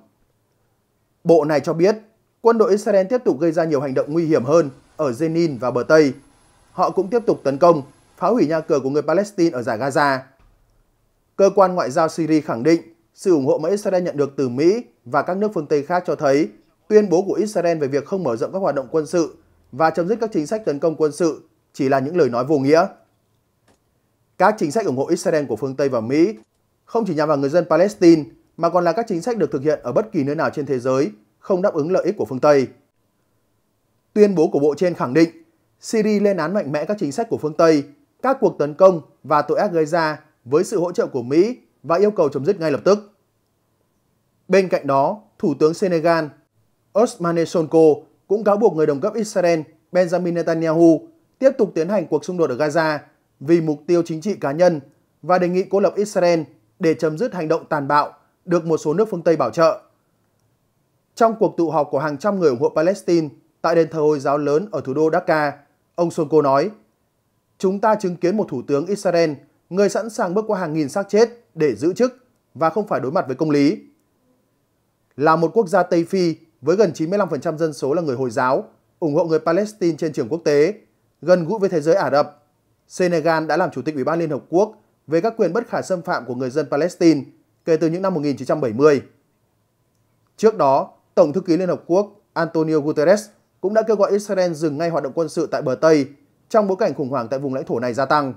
Bộ này cho biết quân đội Israel tiếp tục gây ra nhiều hành động nguy hiểm hơn ở Jenin và bờ Tây. Họ cũng tiếp tục tấn công, phá hủy nhà cửa của người Palestine ở giải Gaza. Cơ quan ngoại giao Syria khẳng định sự ủng hộ mà Israel nhận được từ Mỹ và các nước phương Tây khác cho thấy tuyên bố của Israel về việc không mở rộng các hoạt động quân sự và chấm dứt các chính sách tấn công quân sự chỉ là những lời nói vô nghĩa. Các chính sách ủng hộ Israel của phương Tây và Mỹ không chỉ nhằm vào người dân Palestine mà còn là các chính sách được thực hiện ở bất kỳ nơi nào trên thế giới không đáp ứng lợi ích của phương Tây. Tuyên bố của Bộ trên khẳng định Syria lên án mạnh mẽ các chính sách của phương Tây, các cuộc tấn công và tội ác gây ra với sự hỗ trợ của Mỹ và yêu cầu chấm dứt ngay lập tức. Bên cạnh đó, Thủ tướng Senegal Osmane Sonko cũng cáo buộc người đồng cấp Israel Benjamin Netanyahu tiếp tục tiến hành cuộc xung đột ở Gaza vì mục tiêu chính trị cá nhân và đề nghị cô lập Israel để chấm dứt hành động tàn bạo được một số nước phương Tây bảo trợ. Trong cuộc tụ họp của hàng trăm người ủng hộ Palestine tại đền thờ Hồi giáo lớn ở thủ đô Dhaka, ông Sonko nói, Chúng ta chứng kiến một thủ tướng Israel, người sẵn sàng bước qua hàng nghìn xác chết để giữ chức và không phải đối mặt với công lý. Là một quốc gia Tây Phi với gần 95% dân số là người Hồi giáo, ủng hộ người Palestine trên trường quốc tế, gần gũi với thế giới Ả Rập, Senegal đã làm Chủ tịch Ủy ban Liên Hợp Quốc về các quyền bất khả xâm phạm của người dân Palestine kể từ những năm 1970. Trước đó, Tổng thư ký Liên Hợp Quốc Antonio Guterres cũng đã kêu gọi Israel dừng ngay hoạt động quân sự tại bờ Tây trong bối cảnh khủng hoảng tại vùng lãnh thổ này gia tăng.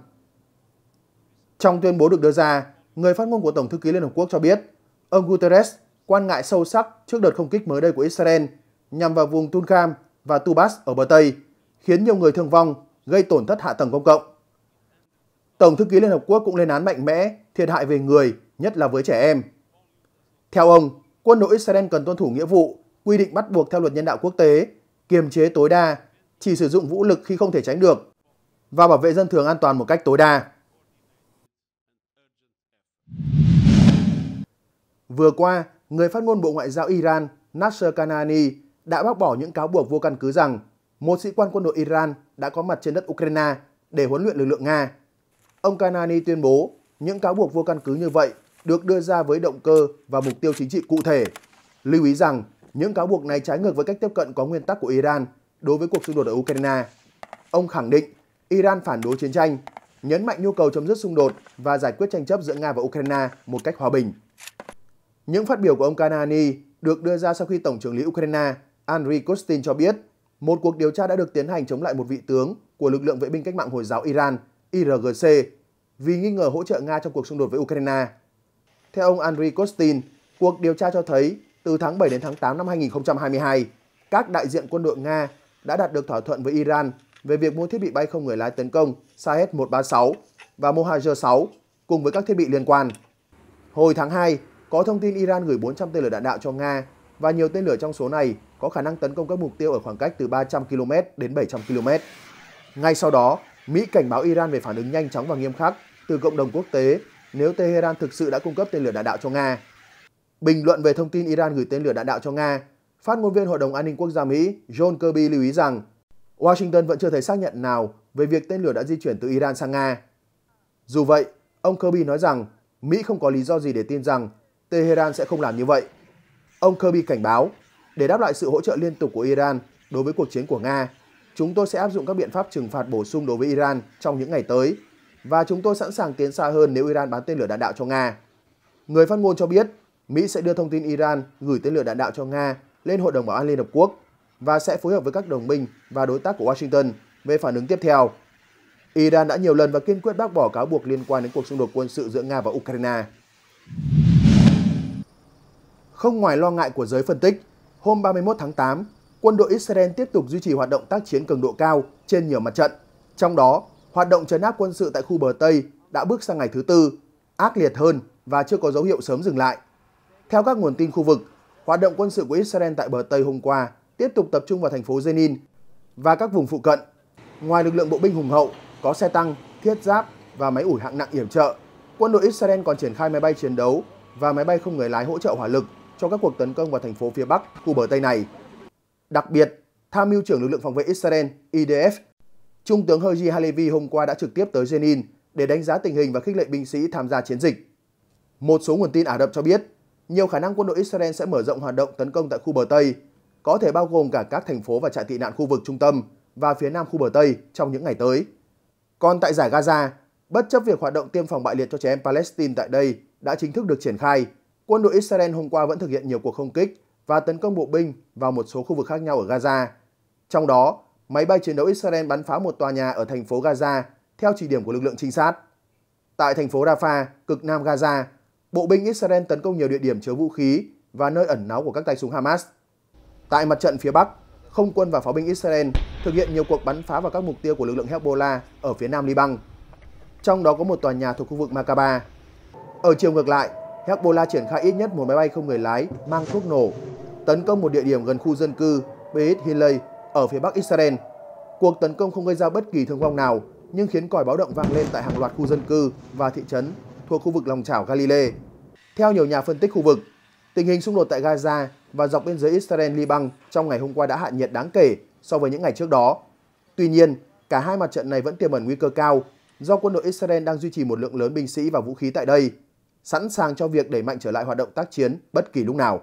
Trong tuyên bố được đưa ra, người phát ngôn của Tổng thư ký Liên Hợp Quốc cho biết, ông Guterres quan ngại sâu sắc trước đợt không kích mới đây của Israel nhằm vào vùng Tulkham và Tubas ở bờ Tây, khiến nhiều người thương vong, gây tổn thất hạ tầng công cộng. Tổng thư ký Liên Hợp Quốc cũng lên án mạnh mẽ thiệt hại về người, nhất là với trẻ em. Theo ông, quân đội Israel cần tuân thủ nghĩa vụ, quy định bắt buộc theo luật nhân đạo quốc tế, kiềm chế tối đa, chỉ sử dụng vũ lực khi không thể tránh được và bảo vệ dân thường an toàn một cách tối đa. Vừa qua, người phát ngôn Bộ Ngoại giao Iran Nasser Kanani đã bác bỏ những cáo buộc vô căn cứ rằng một sĩ quan quân đội Iran đã có mặt trên đất Ukraine để huấn luyện lực lượng Nga. Ông Kanani tuyên bố những cáo buộc vô căn cứ như vậy được đưa ra với động cơ và mục tiêu chính trị cụ thể. Lưu ý rằng, những cáo buộc này trái ngược với cách tiếp cận có nguyên tắc của Iran đối với cuộc xung đột ở Ukraine. Ông khẳng định Iran phản đối chiến tranh, nhấn mạnh nhu cầu chấm dứt xung đột và giải quyết tranh chấp giữa Nga và Ukraine một cách hòa bình. Những phát biểu của ông Kanani được đưa ra sau khi Tổng trưởng lý Ukraine Andriy Kostin cho biết một cuộc điều tra đã được tiến hành chống lại một vị tướng của lực lượng vệ binh cách mạng Hồi giáo Iran IRGC vì nghi ngờ hỗ trợ Nga trong cuộc xung đột với Ukraine. Theo ông Andriy Kostin, cuộc điều tra cho thấy từ tháng 7 đến tháng 8 năm 2022, các đại diện quân đội Nga đã đạt được thỏa thuận với Iran về việc mua thiết bị bay không người lái tấn công Shahed 136 và Mohajer 6 cùng với các thiết bị liên quan. Hồi tháng 2, có thông tin Iran gửi 400 tên lửa đạn đạo cho Nga và nhiều tên lửa trong số này có khả năng tấn công các mục tiêu ở khoảng cách từ 300 km đến 700 km. Ngay sau đó, Mỹ cảnh báo Iran về phản ứng nhanh chóng và nghiêm khắc từ cộng đồng quốc tế nếu Tehran thực sự đã cung cấp tên lửa đạn đạo cho Nga. Bình luận về thông tin Iran gửi tên lửa đạn đạo cho Nga, phát ngôn viên Hội đồng An ninh Quốc gia Mỹ John Kirby lưu ý rằng Washington vẫn chưa thấy xác nhận nào về việc tên lửa đã di chuyển từ Iran sang Nga. Dù vậy, ông Kirby nói rằng Mỹ không có lý do gì để tin rằng Tehran sẽ không làm như vậy. Ông Kirby cảnh báo, để đáp lại sự hỗ trợ liên tục của Iran đối với cuộc chiến của Nga, chúng tôi sẽ áp dụng các biện pháp trừng phạt bổ sung đối với Iran trong những ngày tới và chúng tôi sẵn sàng tiến xa hơn nếu Iran bán tên lửa đạn đạo cho Nga. Người phát ngôn cho biết, Mỹ sẽ đưa thông tin Iran gửi tên lửa đạn đạo cho Nga lên Hội đồng Bảo an Liên Hợp Quốc và sẽ phối hợp với các đồng minh và đối tác của Washington về phản ứng tiếp theo. Iran đã nhiều lần và kiên quyết bác bỏ cáo buộc liên quan đến cuộc xung đột quân sự giữa Nga và Ukraine. Không ngoài lo ngại của giới phân tích, hôm 31 tháng 8, quân đội Israel tiếp tục duy trì hoạt động tác chiến cường độ cao trên nhiều mặt trận, trong đó hoạt động trấn áp quân sự tại khu bờ Tây đã bước sang ngày thứ tư, ác liệt hơn và chưa có dấu hiệu sớm dừng lại. Theo các nguồn tin khu vực, hoạt động quân sự của Israel tại bờ Tây hôm qua tiếp tục tập trung vào thành phố Jenin và các vùng phụ cận. Ngoài lực lượng bộ binh hùng hậu, có xe tăng, thiết giáp và máy ủi hạng nặng yểm trợ, quân đội Israel còn triển khai máy bay chiến đấu và máy bay không người lái hỗ trợ hỏa lực cho các cuộc tấn công vào thành phố phía Bắc, khu bờ Tây này. Đặc biệt, Tham mưu trưởng lực lượng phòng vệ Israel IDF Trung tướng Haji Halevi hôm qua đã trực tiếp tới Jenin để đánh giá tình hình và khích lệ binh sĩ tham gia chiến dịch. Một số nguồn tin Ả Rập cho biết, nhiều khả năng quân đội Israel sẽ mở rộng hoạt động tấn công tại khu bờ Tây, có thể bao gồm cả các thành phố và trại tị nạn khu vực trung tâm và phía nam khu bờ Tây trong những ngày tới. Còn tại giải Gaza, bất chấp việc hoạt động tiêm phòng bại liệt cho trẻ em Palestine tại đây đã chính thức được triển khai, quân đội Israel hôm qua vẫn thực hiện nhiều cuộc không kích và tấn công bộ binh vào một số khu vực khác nhau ở Gaza. Trong đó, máy bay chiến đấu Israel bắn phá một tòa nhà ở thành phố Gaza theo chỉ điểm của lực lượng trinh sát. Tại thành phố Rafah, cực nam Gaza, bộ binh Israel tấn công nhiều địa điểm chứa vũ khí và nơi ẩn náu của các tay súng Hamas. Tại mặt trận phía Bắc, không quân và pháo binh Israel thực hiện nhiều cuộc bắn phá vào các mục tiêu của lực lượng Hezbollah ở phía nam Liban. Trong đó có một tòa nhà thuộc khu vực Makaba. Ở chiều ngược lại, Hezbollah triển khai ít nhất một máy bay không người lái mang thuốc nổ tấn công một địa điểm gần khu dân cư Beit Hillel ở phía bắc Israel. Cuộc tấn công không gây ra bất kỳ thương vong nào, nhưng khiến còi báo động vang lên tại hàng loạt khu dân cư và thị trấn thuộc khu vực lòng chảo Galilee. Theo nhiều nhà phân tích khu vực, tình hình xung đột tại Gaza và dọc biên giới Israel-Liban trong ngày hôm qua đã hạ nhiệt đáng kể so với những ngày trước đó. Tuy nhiên, cả hai mặt trận này vẫn tiềm ẩn nguy cơ cao do quân đội Israel đang duy trì một lượng lớn binh sĩ và vũ khí tại đây, sẵn sàng cho việc đẩy mạnh trở lại hoạt động tác chiến bất kỳ lúc nào.